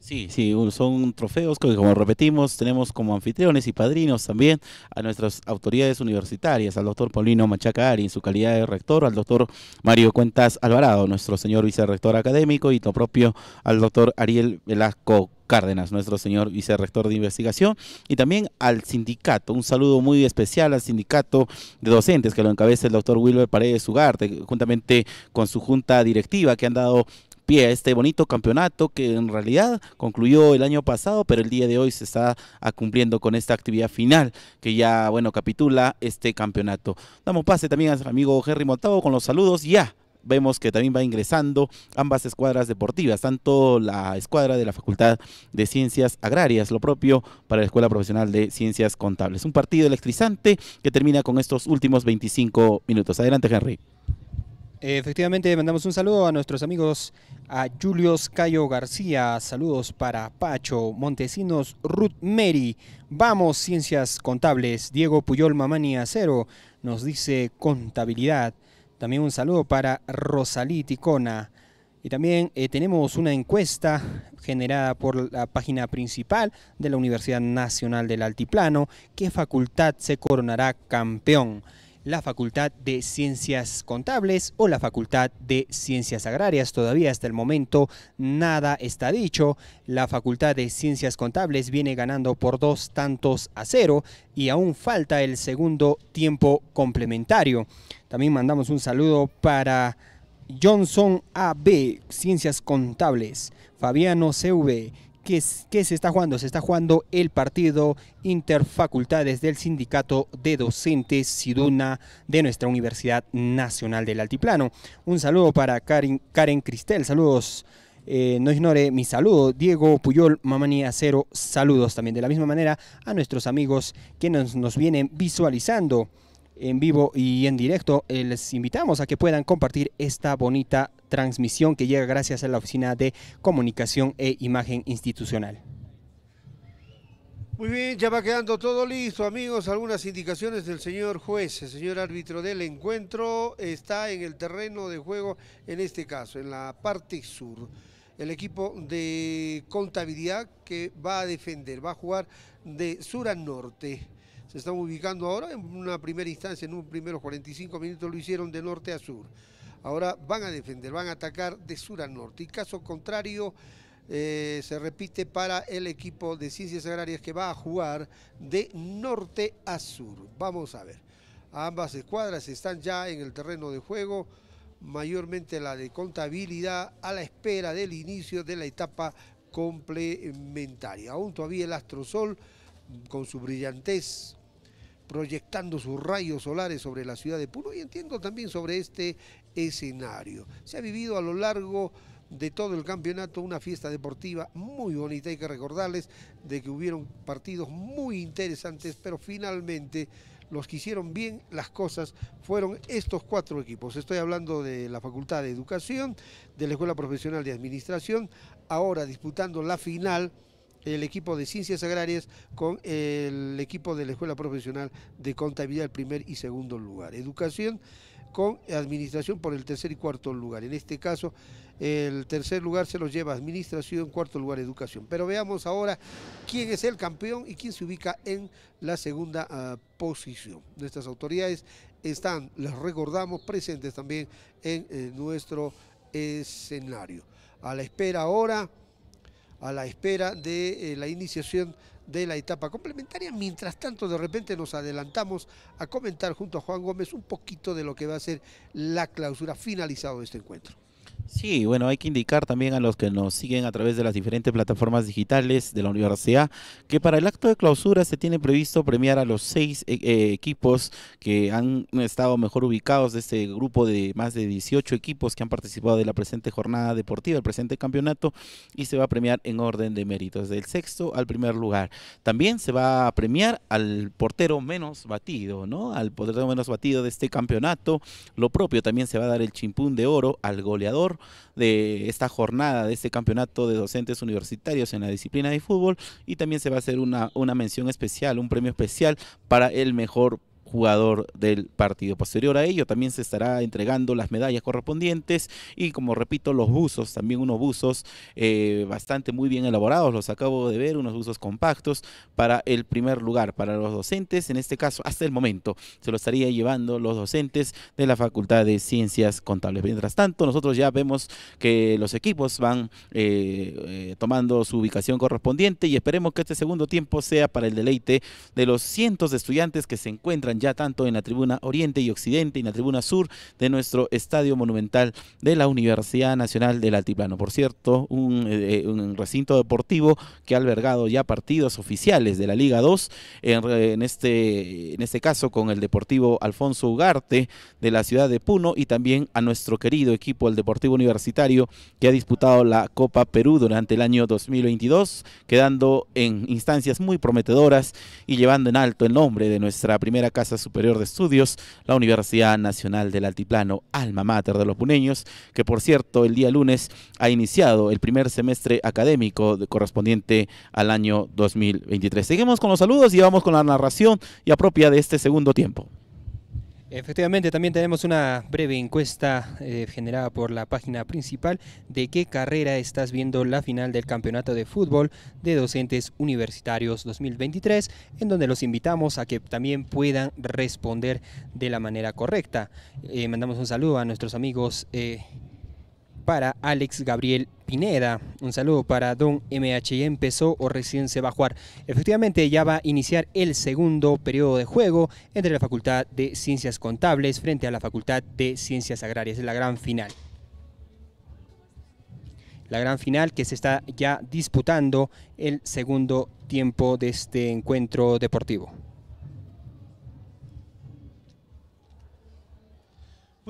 Sí, sí, son trofeos que como repetimos tenemos como anfitriones y padrinos también a nuestras autoridades universitarias, al doctor Paulino Machaca en su calidad de rector, al doctor Mario Cuentas Alvarado, nuestro señor vicerrector académico y lo propio al doctor Ariel Velasco Cárdenas, nuestro señor vicerrector de investigación, y también al sindicato. Un saludo muy especial al sindicato de docentes que lo encabeza el doctor Wilber Paredes Ugarte, juntamente con su junta directiva que han dado pie a este bonito campeonato que en realidad concluyó el año pasado, pero el día de hoy se está cumpliendo con esta actividad final que ya, bueno, capitula este campeonato. Damos pase también a nuestro amigo Henry montavo con los saludos ya vemos que también va ingresando ambas escuadras deportivas, tanto la escuadra de la Facultad de Ciencias Agrarias, lo propio para la Escuela Profesional de Ciencias Contables. Un partido electrizante que termina con estos últimos 25 minutos. Adelante, Henry. Efectivamente, mandamos un saludo a nuestros amigos, a Julius Cayo García, saludos para Pacho, Montesinos, Ruth Meri, vamos, Ciencias Contables, Diego Puyol Mamani Acero, nos dice contabilidad. También un saludo para Rosalí Ticona. Y también eh, tenemos una encuesta generada por la página principal de la Universidad Nacional del Altiplano. ¿Qué facultad se coronará campeón? la Facultad de Ciencias Contables o la Facultad de Ciencias Agrarias. Todavía hasta el momento nada está dicho. La Facultad de Ciencias Contables viene ganando por dos tantos a cero y aún falta el segundo tiempo complementario. También mandamos un saludo para Johnson AB, Ciencias Contables, Fabiano CV, ¿Qué, se está jugando? Se está jugando el partido Interfacultades del Sindicato de Docentes Siduna de nuestra Universidad Nacional del Altiplano. Un saludo para Karen, Karen Cristel, saludos. Eh, no ignore mi saludo, Diego Puyol, Mamani Acero, saludos también de la misma manera a nuestros amigos que nos, nos vienen visualizando en vivo y en directo, eh, les invitamos a que puedan compartir esta bonita transmisión que llega gracias a la Oficina de Comunicación e Imagen Institucional. Muy bien, ya va quedando todo listo, amigos. Algunas indicaciones del señor juez, el señor árbitro del encuentro, está en el terreno de juego, en este caso, en la parte sur. El equipo de contabilidad que va a defender, va a jugar de sur a norte se están ubicando ahora en una primera instancia, en un primeros 45 minutos lo hicieron de norte a sur. Ahora van a defender, van a atacar de sur a norte. Y caso contrario, eh, se repite para el equipo de Ciencias Agrarias que va a jugar de norte a sur. Vamos a ver. Ambas escuadras están ya en el terreno de juego, mayormente la de contabilidad, a la espera del inicio de la etapa complementaria. Aún todavía el Astrosol, con su brillantez, proyectando sus rayos solares sobre la ciudad de Puno y entiendo también sobre este escenario. Se ha vivido a lo largo de todo el campeonato una fiesta deportiva muy bonita. Hay que recordarles de que hubieron partidos muy interesantes, pero finalmente los que hicieron bien las cosas fueron estos cuatro equipos. Estoy hablando de la Facultad de Educación, de la Escuela Profesional de Administración, ahora disputando la final el equipo de Ciencias Agrarias con el equipo de la Escuela Profesional de Contabilidad, el primer y segundo lugar. Educación con administración por el tercer y cuarto lugar. En este caso, el tercer lugar se los lleva administración, cuarto lugar educación. Pero veamos ahora quién es el campeón y quién se ubica en la segunda ah, posición. Nuestras autoridades están, les recordamos, presentes también en eh, nuestro escenario. A la espera ahora a la espera de eh, la iniciación de la etapa complementaria. Mientras tanto, de repente nos adelantamos a comentar junto a Juan Gómez un poquito de lo que va a ser la clausura finalizado de este encuentro. Sí, bueno, hay que indicar también a los que nos siguen a través de las diferentes plataformas digitales de la universidad que para el acto de clausura se tiene previsto premiar a los seis eh, eh, equipos que han estado mejor ubicados de este grupo de más de 18 equipos que han participado de la presente jornada deportiva, el presente campeonato, y se va a premiar en orden de méritos, del sexto al primer lugar. También se va a premiar al portero menos batido, ¿no? Al portero menos batido de este campeonato. Lo propio también se va a dar el chimpún de oro al goleador de esta jornada, de este campeonato de docentes universitarios en la disciplina de fútbol y también se va a hacer una, una mención especial, un premio especial para el mejor jugador del partido. Posterior a ello también se estará entregando las medallas correspondientes y como repito los buzos, también unos buzos eh, bastante muy bien elaborados, los acabo de ver, unos buzos compactos para el primer lugar, para los docentes, en este caso hasta el momento se lo estaría llevando los docentes de la Facultad de Ciencias Contables. Mientras tanto nosotros ya vemos que los equipos van eh, eh, tomando su ubicación correspondiente y esperemos que este segundo tiempo sea para el deleite de los cientos de estudiantes que se encuentran ya tanto en la tribuna oriente y occidente y en la tribuna sur de nuestro estadio monumental de la Universidad Nacional del Altiplano. Por cierto, un, eh, recinto deportivo que ha albergado ya partidos oficiales de la Liga 2, en, este, en este caso con el Deportivo Alfonso Ugarte de la ciudad de Puno y también a nuestro querido equipo, el Deportivo Universitario, que ha disputado la Copa Perú durante el año 2022, quedando en instancias muy prometedoras y llevando en alto el nombre de nuestra primera casa Superior de Estudios, la Universidad Nacional del Altiplano, alma mater de los puneños, que por cierto el día lunes ha iniciado el primer semestre académico correspondiente al año 2023. Seguimos con los saludos y vamos con la narración ya propia de este segundo tiempo. Efectivamente, también tenemos una breve encuesta eh, generada por la página principal de qué carrera estás viendo la final del Campeonato de Fútbol de Docentes Universitarios 2023, en donde los invitamos a que también puedan responder de la manera correcta. Eh, mandamos un saludo a nuestros amigos. Eh, para Alex Gabriel Pineda. Un saludo para Don MH. empezó o recién se va a jugar. Efectivamente, ya va a iniciar el segundo periodo de juego entre la Facultad de Ciencias Contables frente a la Facultad de Ciencias Agrarias. Es la gran final. La gran final que se está ya disputando el segundo tiempo de este encuentro deportivo.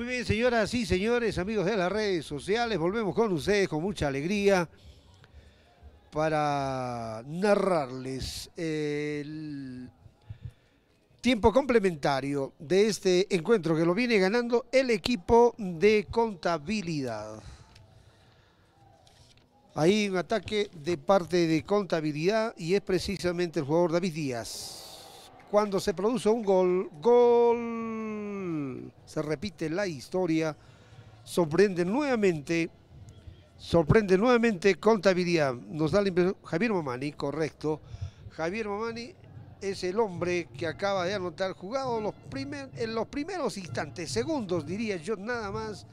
Muy bien, señoras y señores, amigos de las redes sociales, volvemos con ustedes con mucha alegría para narrarles el tiempo complementario de este encuentro que lo viene ganando el equipo de contabilidad. Ahí un ataque de parte de contabilidad y es precisamente el jugador David Díaz cuando se produce un gol, gol, se repite la historia, sorprende nuevamente, sorprende nuevamente contabilidad, nos da la impresión, Javier Mamani, correcto, Javier Mamani es el hombre que acaba de anotar jugado en los primeros instantes, segundos diría yo, nada más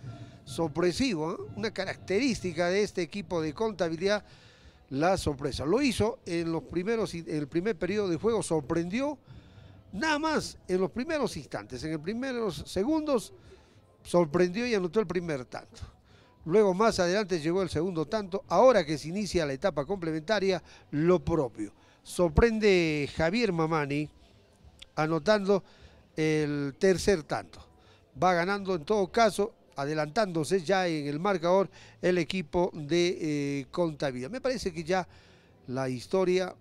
sorpresivo, ¿eh? una característica de este equipo de contabilidad, la sorpresa. Lo hizo en los primeros, en el primer periodo de juego, sorprendió Nada más en los primeros instantes, en los primeros segundos, sorprendió y anotó el primer tanto. Luego más adelante llegó el segundo tanto. Ahora que se inicia la etapa complementaria, lo propio. Sorprende Javier Mamani anotando el tercer tanto. Va ganando en todo caso, adelantándose ya en el marcador el equipo de eh, Contavida. Me parece que ya la historia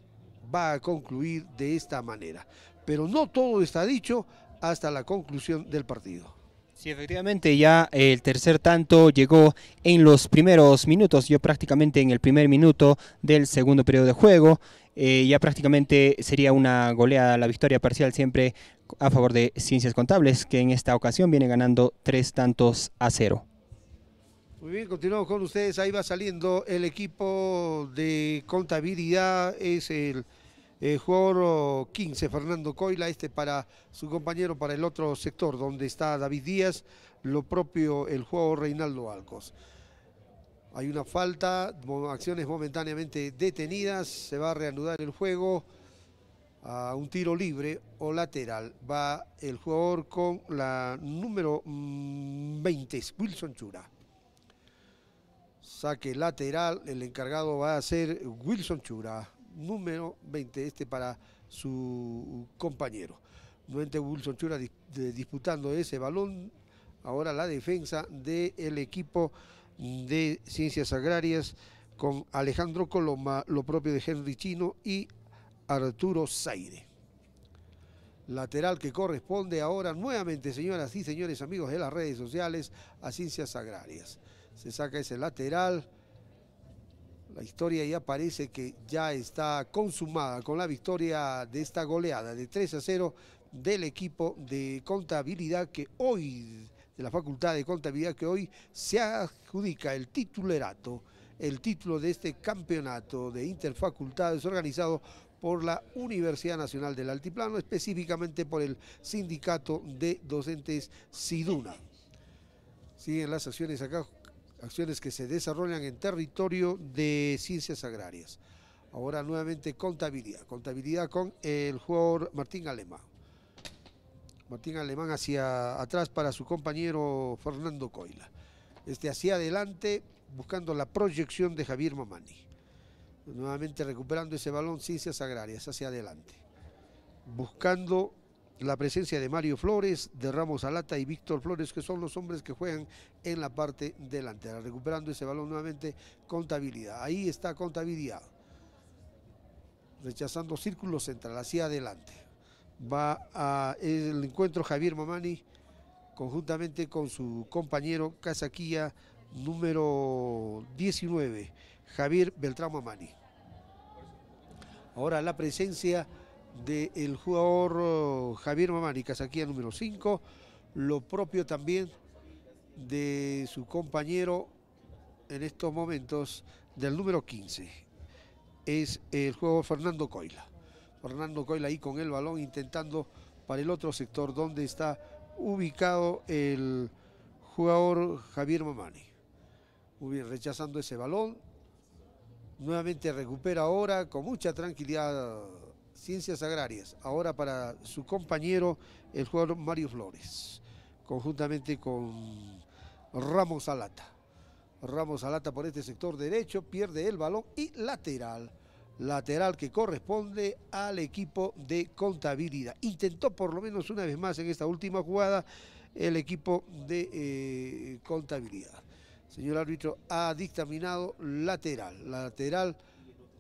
va a concluir de esta manera pero no todo está dicho hasta la conclusión del partido. Sí, efectivamente, ya el tercer tanto llegó en los primeros minutos, yo prácticamente en el primer minuto del segundo periodo de juego. Eh, ya prácticamente sería una goleada la victoria parcial siempre a favor de Ciencias Contables, que en esta ocasión viene ganando tres tantos a cero. Muy bien, continuamos con ustedes. Ahí va saliendo el equipo de contabilidad, es el el eh, jugador 15, Fernando Coila, este para su compañero para el otro sector, donde está David Díaz, lo propio el jugador Reinaldo Alcos. Hay una falta, acciones momentáneamente detenidas, se va a reanudar el juego a un tiro libre o lateral. Va el jugador con la número 20, mm, Wilson Chura. Saque lateral, el encargado va a ser Wilson Chura número 20 este para su compañero. Nuevamente Wilson Chura disputando ese balón. Ahora la defensa del equipo de Ciencias Agrarias con Alejandro Coloma, lo propio de Henry Chino y Arturo Zaire. Lateral que corresponde ahora nuevamente, señoras y señores, amigos de las redes sociales, a Ciencias Agrarias. Se saca ese lateral la historia ya parece que ya está consumada con la victoria de esta goleada de 3 a 0 del equipo de contabilidad que hoy, de la Facultad de Contabilidad que hoy se adjudica el titulerato, el título de este campeonato de interfacultades organizado por la Universidad Nacional del Altiplano, específicamente por el Sindicato de Docentes Siduna. Siguen las acciones acá acciones que se desarrollan en territorio de ciencias agrarias. Ahora nuevamente contabilidad, contabilidad con el jugador Martín Alemán. Martín Alemán hacia atrás para su compañero Fernando Coila. Este hacia adelante buscando la proyección de Javier Mamani. Nuevamente recuperando ese balón Ciencias Agrarias hacia adelante. Buscando la presencia de Mario Flores, de Ramos Alata y Víctor Flores, que son los hombres que juegan en la parte delantera, recuperando ese balón nuevamente contabilidad. Ahí está contabilidad, rechazando Círculo central hacia adelante. Va a el encuentro Javier Mamani, conjuntamente con su compañero Casaquilla número 19, Javier Beltrán Mamani. Ahora la presencia del jugador eh, Javier Mamani, casaquilla número 5, lo propio también de su compañero en estos momentos del número 15, es el jugador Fernando Coila. Fernando Coila ahí con el balón intentando para el otro sector donde está ubicado el jugador Javier Mamani. bien, rechazando ese balón. Nuevamente recupera ahora con mucha tranquilidad Ciencias Agrarias, ahora para su compañero, el jugador Mario Flores, conjuntamente con Ramos Alata. Ramos Alata por este sector derecho, pierde el balón y lateral. Lateral que corresponde al equipo de contabilidad. Intentó por lo menos una vez más en esta última jugada el equipo de eh, contabilidad. Señor árbitro, ha dictaminado lateral. Lateral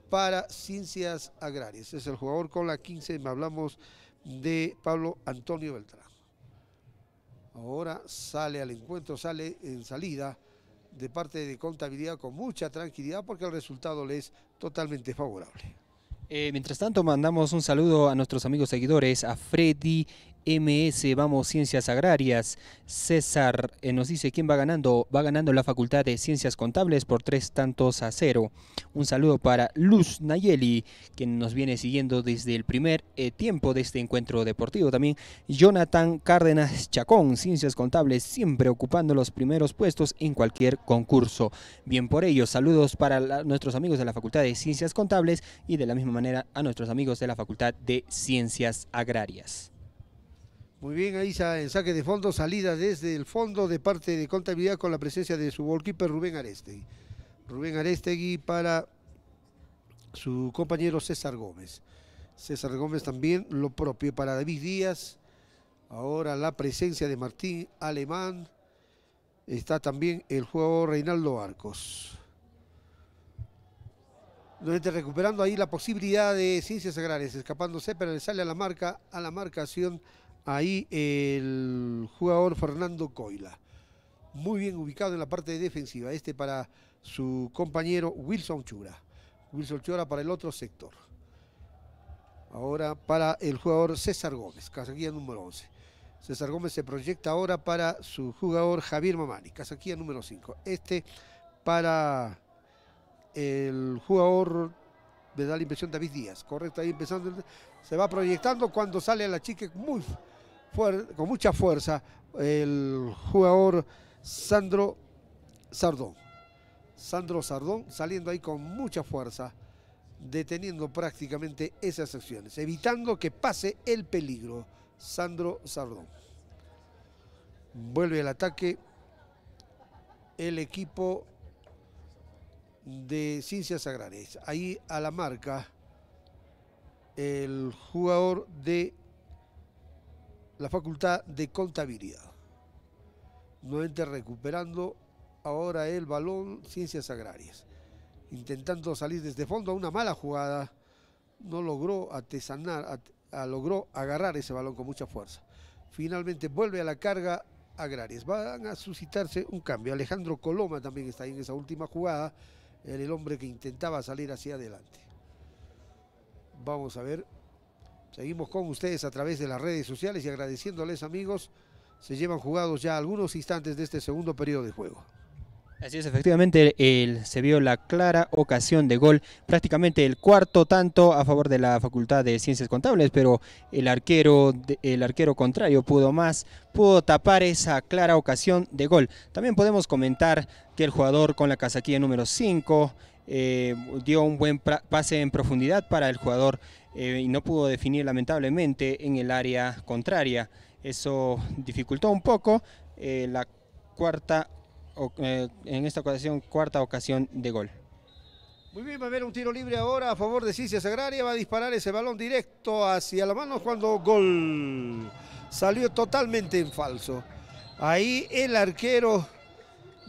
para Ciencias Agrarias. Es el jugador con la 15, me hablamos de Pablo Antonio Beltrán. Ahora sale al encuentro, sale en salida de parte de contabilidad con mucha tranquilidad porque el resultado le es totalmente favorable. Eh, mientras tanto, mandamos un saludo a nuestros amigos seguidores, a Freddy MS, vamos Ciencias Agrarias. César eh, nos dice quién va ganando. Va ganando la Facultad de Ciencias Contables por tres tantos a cero. Un saludo para Luz Nayeli, quien nos viene siguiendo desde el primer eh, tiempo de este encuentro deportivo. También Jonathan Cárdenas Chacón, Ciencias Contables, siempre ocupando los primeros puestos en cualquier concurso. Bien por ello, saludos para nuestros amigos de la Facultad de Ciencias Contables y de la misma manera a nuestros amigos de la Facultad de Ciencias Agrarias. Muy bien, ahí en saque de fondo, salida desde el fondo de parte de contabilidad con la presencia de su goalkeeper Rubén Arestegui. Rubén Arestegui para su compañero César Gómez. César Gómez también lo propio para David Díaz. Ahora la presencia de Martín Alemán. Está también el jugador Reinaldo Arcos. está recuperando ahí la posibilidad de Ciencias Agrarias, escapándose, pero le sale a la marca, a la marcación ahí el jugador Fernando Coila. Muy bien ubicado en la parte defensiva. Este para su compañero Wilson Chura. Wilson Chura para el otro sector. Ahora para el jugador César Gómez, casaquilla número 11. César Gómez se proyecta ahora para su jugador Javier Mamani, casaquilla número 5. Este para el jugador me da la impresión David Díaz, correcto, ahí empezando, se va proyectando cuando sale a la chica muy con mucha fuerza el jugador Sandro Sardón. Sandro Sardón saliendo ahí con mucha fuerza, deteniendo prácticamente esas acciones, evitando que pase el peligro. Sandro Sardón. Vuelve el ataque el equipo de Ciencias Agrarias. Ahí a la marca el jugador de la Facultad de Contabilidad. Nuevamente recuperando ahora el balón Ciencias Agrarias. Intentando salir desde fondo a una mala jugada. No logró atesanar, ah, logró agarrar ese balón con mucha fuerza. Finalmente vuelve a la carga Agrarias. Van a suscitarse un cambio. Alejandro Coloma también está ahí en esa última jugada. el hombre que intentaba salir hacia adelante. Vamos a ver Seguimos con ustedes a través de las redes sociales y agradeciéndoles amigos, se llevan jugados ya algunos instantes de este segundo periodo de juego. Así es, efectivamente se vio la clara ocasión de gol, prácticamente el cuarto tanto a favor de la Facultad de Ciencias Contables, pero el arquero, el arquero contrario pudo más, pudo tapar esa clara ocasión de gol. También podemos comentar que el jugador con la casaquilla número 5, eh, dio un buen pase en profundidad para el jugador eh, y no pudo definir lamentablemente en el área contraria. Eso dificultó un poco eh, la cuarta, en esta ocasión, cuarta ocasión de gol. Muy bien, va a haber un tiro libre ahora a favor de Ciencias Agraria. Va a disparar ese balón directo hacia la mano cuando gol. Salió totalmente en falso. Ahí el arquero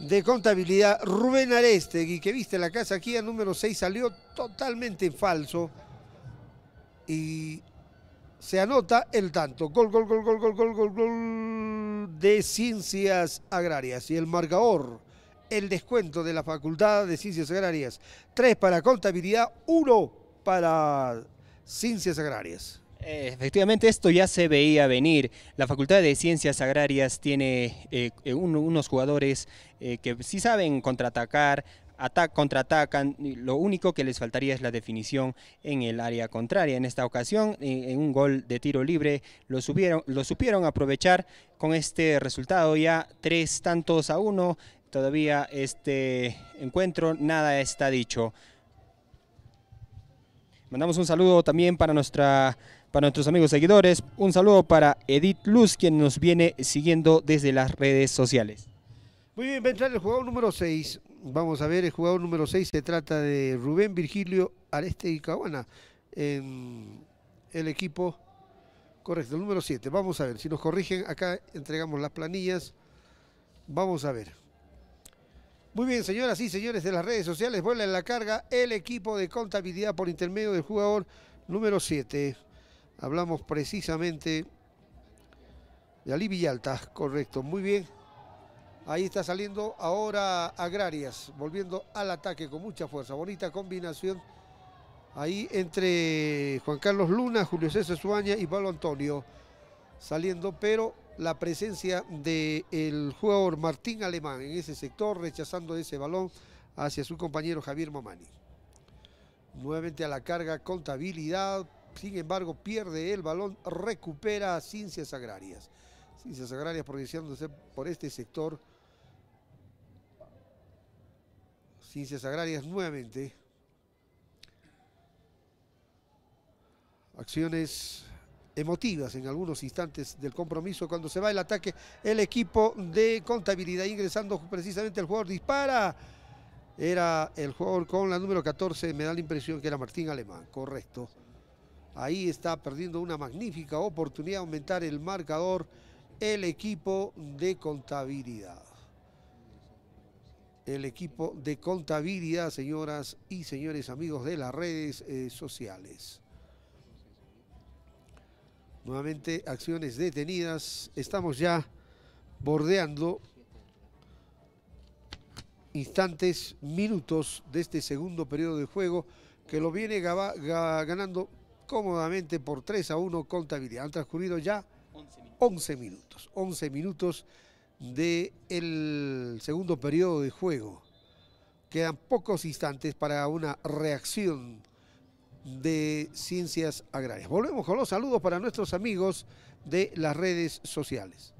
de contabilidad, Rubén Arestegui, que viste la casa aquí a número 6, salió totalmente falso. Y se anota el tanto. Gol, gol, gol, gol, gol, gol, gol, gol de Ciencias Agrarias. Y el marcador, el descuento de la Facultad de Ciencias Agrarias. Tres para contabilidad, uno para Ciencias Agrarias. Eh, efectivamente, esto ya se veía venir. La Facultad de Ciencias Agrarias tiene eh, eh, unos jugadores eh, que sí saben contraatacar, contraatacan, lo único que les faltaría es la definición en el área contraria. En esta ocasión, en, un gol de tiro libre, lo, lo supieron aprovechar con este resultado ya tres tantos a uno. Todavía este encuentro nada está dicho. Mandamos un saludo también para nuestra para nuestros amigos seguidores. Un saludo para Edith Luz, quien nos viene siguiendo desde las redes sociales. Muy bien, va a entrar el jugador número 6. Vamos a ver, el jugador número 6 se trata de Rubén Virgilio Areste y Cabana en el equipo correcto, el número 7. Vamos a ver, si nos corrigen, acá entregamos las planillas. Vamos a ver. Muy bien, señoras y señores de las redes sociales, vuela en la carga el equipo de contabilidad por intermedio del jugador número 7. Hablamos precisamente de Ali Villalta, correcto, muy bien. Ahí está saliendo ahora Agrarias, volviendo al ataque con mucha fuerza. Bonita combinación ahí entre Juan Carlos Luna, Julio César Suaña y Pablo Antonio. Saliendo, pero la presencia del jugador Martín Alemán en ese sector, rechazando ese balón hacia su compañero Javier Mamani. Nuevamente a la carga, contabilidad, sin embargo pierde el balón, recupera Ciencias Agrarias. Ciencias Agrarias progresándose por este sector Ciencias Agrarias nuevamente. Acciones emotivas en algunos instantes del compromiso cuando se va el ataque el equipo de contabilidad ingresando precisamente el jugador dispara era el jugador con la número 14 me da la impresión que era Martín Alemán correcto ahí está perdiendo una magnífica oportunidad de aumentar el marcador el equipo de contabilidad el equipo de contabilidad, señoras y señores amigos de las redes eh, sociales. Nuevamente acciones detenidas, estamos ya bordeando instantes, minutos de este segundo periodo de juego que lo viene ganando cómodamente por 3 a 1 contabilidad. Han transcurrido ya 11 minutos, 11 minutos del el segundo periodo de juego. Quedan pocos instantes para una reacción de Ciencias Agrarias. Volvemos con los saludos para nuestros amigos de las redes sociales.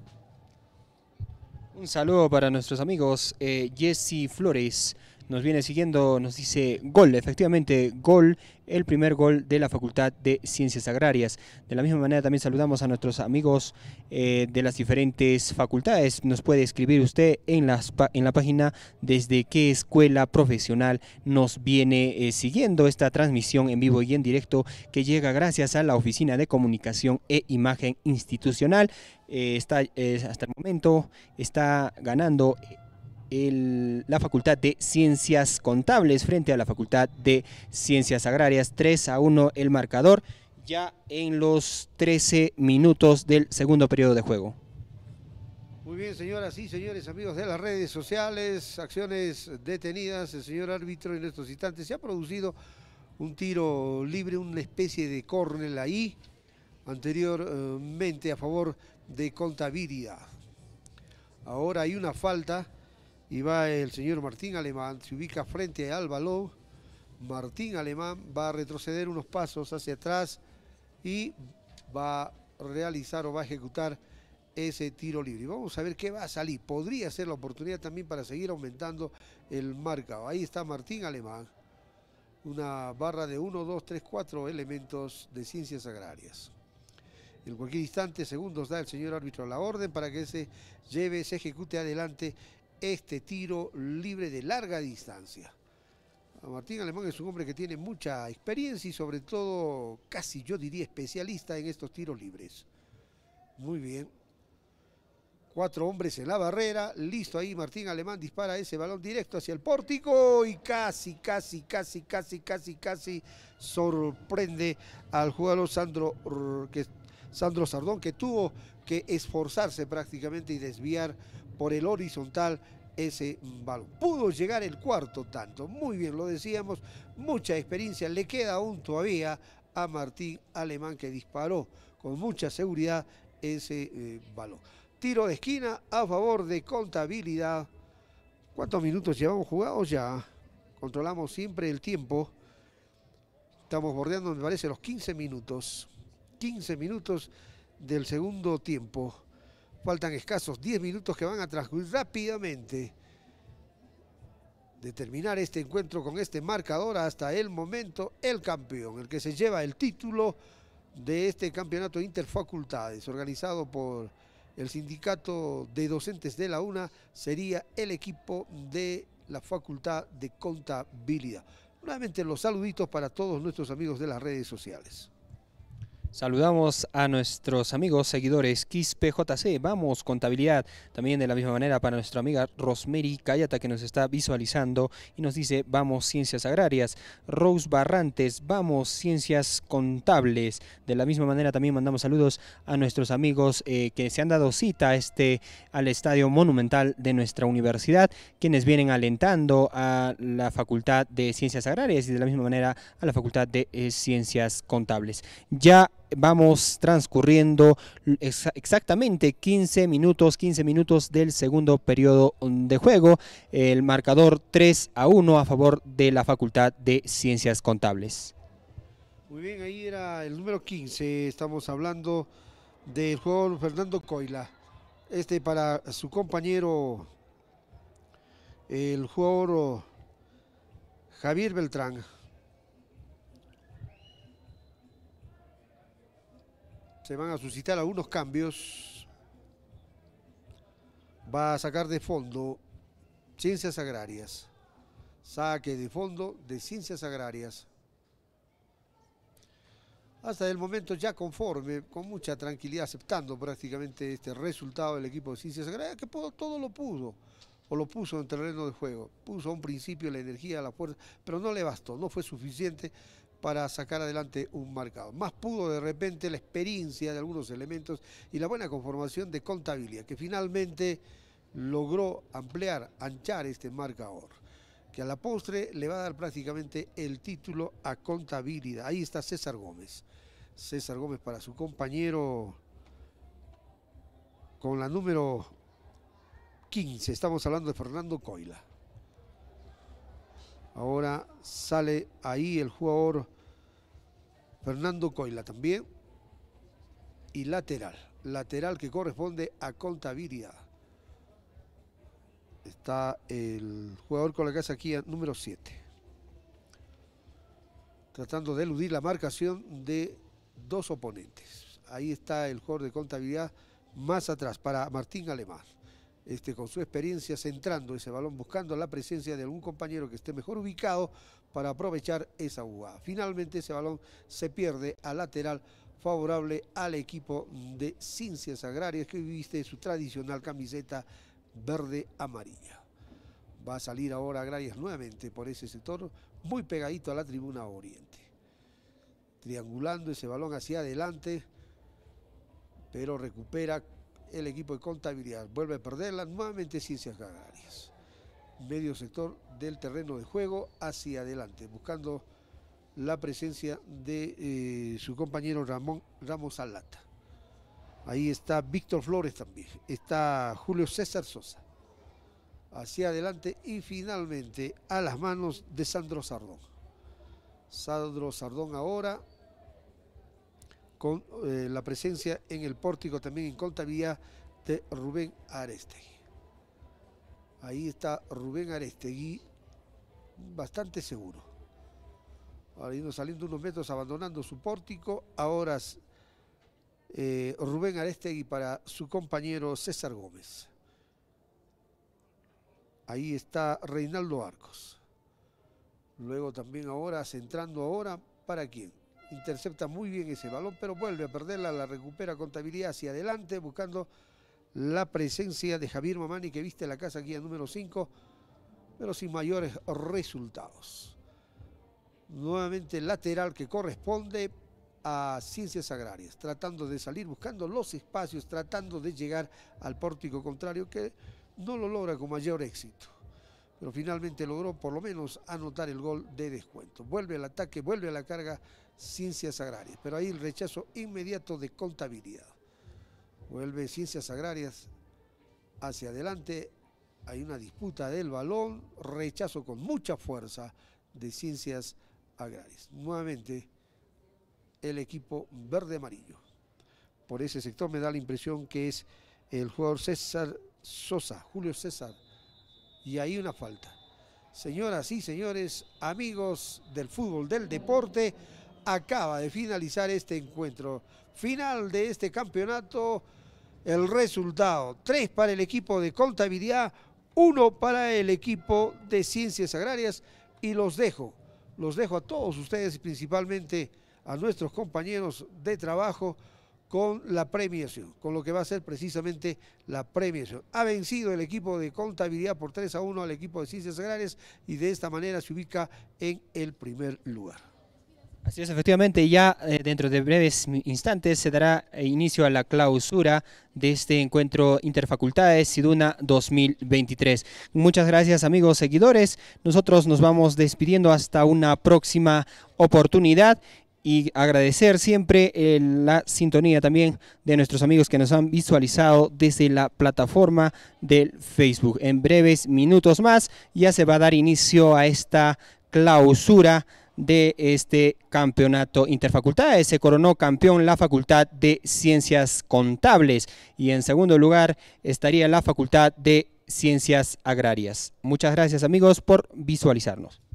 Un saludo para nuestros amigos eh, Jesse Flores nos viene siguiendo, nos dice gol, efectivamente gol, el primer gol de la Facultad de Ciencias Agrarias. De la misma manera también saludamos a nuestros amigos eh, de las diferentes facultades. Nos puede escribir usted en, en la página desde qué escuela profesional nos viene eh, siguiendo esta transmisión en vivo y en directo que llega gracias a la Oficina de Comunicación e Imagen Institucional. Eh, está, hasta el momento está ganando la Facultad de Ciencias Contables frente a la Facultad de Ciencias Agrarias. 3 a 1 el marcador ya en los 13 minutos del segundo periodo de juego. Muy bien, señoras y señores, amigos de las redes sociales, acciones detenidas. El señor árbitro en estos instantes se ha producido un tiro libre, una especie de córner ahí, anteriormente a favor de Contaviria. Ahora hay una falta y va el señor Martín Alemán, se ubica frente a balón Martín Alemán va a retroceder unos pasos hacia atrás y va a realizar o va a ejecutar ese tiro libre. Vamos a ver qué va a salir. Podría ser la oportunidad también para seguir aumentando el marcado. Ahí está Martín Alemán. Una barra de 1, 2, 3, 4 elementos de ciencias agrarias. En cualquier instante, segundos da el señor árbitro la orden para que se lleve, se ejecute adelante este tiro libre de larga distancia. Martín Alemán es un hombre que tiene mucha experiencia y sobre todo casi yo diría especialista en estos tiros libres. Muy bien. Cuatro hombres en la barrera. Listo ahí Martín Alemán dispara ese balón directo hacia el pórtico y casi, casi, casi, casi, casi, casi sorprende al jugador Sandro, Sandro Sardón que tuvo que esforzarse prácticamente y desviar por el horizontal ese balón. Pudo llegar el cuarto tanto, muy bien lo decíamos, mucha experiencia, le queda aún todavía a Martín Alemán que disparó con mucha seguridad ese eh, balón. Tiro de esquina a favor de contabilidad. ¿Cuántos minutos llevamos jugados ya? Controlamos siempre el tiempo. Estamos bordeando, me parece, los 15 minutos. 15 minutos del segundo tiempo. Faltan escasos 10 minutos que van a transcurrir rápidamente de terminar este encuentro con este marcador hasta el momento el campeón, el que se lleva el título de este campeonato de interfacultades organizado por el sindicato de docentes de la UNA sería el equipo de la Facultad de Contabilidad. Nuevamente los saluditos para todos nuestros amigos de las redes sociales. Saludamos a nuestros amigos seguidores KISPJC, vamos contabilidad, también de la misma manera para nuestra amiga Rosmery Cayata que nos está visualizando y nos dice vamos ciencias agrarias, Rose Barrantes, vamos ciencias contables, de la misma manera también mandamos saludos a nuestros amigos eh, que se han dado cita este, al estadio monumental de nuestra universidad, quienes vienen alentando a la Facultad de Ciencias Agrarias y de la misma manera a la Facultad de eh, Ciencias Contables. Ya vamos transcurriendo exactamente 15 minutos, 15 minutos del segundo periodo mm, de juego. El marcador 3 a 1 a favor de la Facultad de Ciencias Contables. Muy bien, ahí era el número 15. Estamos hablando del jugador Fernando Coila. Este para su compañero, el jugador oh, Javier Beltrán. Se van a suscitar algunos cambios. Va a sacar de fondo Ciencias Agrarias. Saque de fondo de Ciencias Agrarias. Hasta el momento ya conforme, con mucha tranquilidad, aceptando prácticamente este resultado del equipo de Ciencias Agrarias, que todo lo pudo o lo puso en terreno de juego. Puso a un principio la energía, la fuerza, pero no le bastó, no fue suficiente para sacar adelante un marcador. Más pudo de repente la experiencia de algunos elementos y la buena conformación de contabilidad, que finalmente logró ampliar, anchar este marcador, que a la postre le va a dar prácticamente el título a contabilidad. Ahí está César Gómez. César Gómez para su compañero con la número 15. Estamos hablando de Fernando Coila. Ahora sale ahí el jugador Fernando Coila también. Y lateral. Lateral que corresponde a Contaviria. Está el jugador con la casa aquí, número 7. Tratando de eludir la marcación de dos oponentes. Ahí está el jugador de contabilidad más atrás para Martín Alemán este, con su experiencia centrando ese balón, buscando la presencia de algún compañero que esté mejor ubicado para aprovechar esa jugada. Finalmente ese balón se pierde a lateral favorable al equipo de Ciencias Agrarias que viste su tradicional camiseta verde-amarilla. Va a salir ahora Agrarias nuevamente por ese sector, muy pegadito a la tribuna oriente. Triangulando ese balón hacia adelante, pero recupera el equipo de contabilidad vuelve a perderla, nuevamente Ciencias Canarias. Medio sector del terreno de juego hacia adelante, buscando la presencia de eh, su compañero Ramón Ramos Alata. Ahí está Víctor Flores también, está Julio César Sosa. Hacia adelante y finalmente a las manos de Sandro Sardón. Sandro Sardón ahora con eh, la presencia en el pórtico también en contabilidad de Rubén Arestegui. Ahí está Rubén Arestegui, bastante seguro. Ahora saliendo unos metros, abandonando su pórtico. Ahora eh, Rubén Arestegui para su compañero César Gómez. Ahí está Reinaldo Arcos. Luego también ahora, centrando ahora, ¿para quién? intercepta muy bien ese balón, pero vuelve a perderla, la recupera contabilidad hacia adelante, buscando la presencia de Javier Mamani, que viste la casa aquí en número 5, pero sin mayores resultados. Nuevamente lateral que corresponde a Ciencias Agrarias, tratando de salir, buscando los espacios, tratando de llegar al pórtico contrario, que no lo logra con mayor éxito pero finalmente logró por lo menos anotar el gol de descuento. Vuelve al ataque, vuelve a la carga ciencias agrarias, pero ahí el rechazo inmediato de contabilidad. Vuelve ciencias agrarias hacia adelante, hay una disputa del balón, rechazo con mucha fuerza de ciencias agrarias. Nuevamente, el equipo verde-amarillo. Por ese sector me da la impresión que es el jugador César Sosa, Julio César, y ahí una falta. Señoras y señores, amigos del fútbol, del deporte, acaba de finalizar este encuentro. Final de este campeonato, el resultado, tres para el equipo de contabilidad, uno para el equipo de ciencias agrarias y los dejo, los dejo a todos ustedes, y principalmente a nuestros compañeros de trabajo, con la premiación, con lo que va a ser precisamente la premiación. Ha vencido el equipo de contabilidad por 3 a 1 al equipo de ciencias agrarias y de esta manera se ubica en el primer lugar. Así es, efectivamente, ya eh, dentro de breves instantes se dará eh, inicio a la clausura de este encuentro Interfacultades Siduna 2023. Muchas gracias, amigos seguidores. Nosotros nos vamos despidiendo hasta una próxima oportunidad y agradecer siempre eh, la sintonía también de nuestros amigos que nos han visualizado desde la plataforma del Facebook. En breves minutos más ya se va a dar inicio a esta clausura de este campeonato interfacultades. Se coronó campeón la Facultad de Ciencias Contables y en segundo lugar estaría la Facultad de Ciencias Agrarias. Muchas gracias amigos por visualizarnos.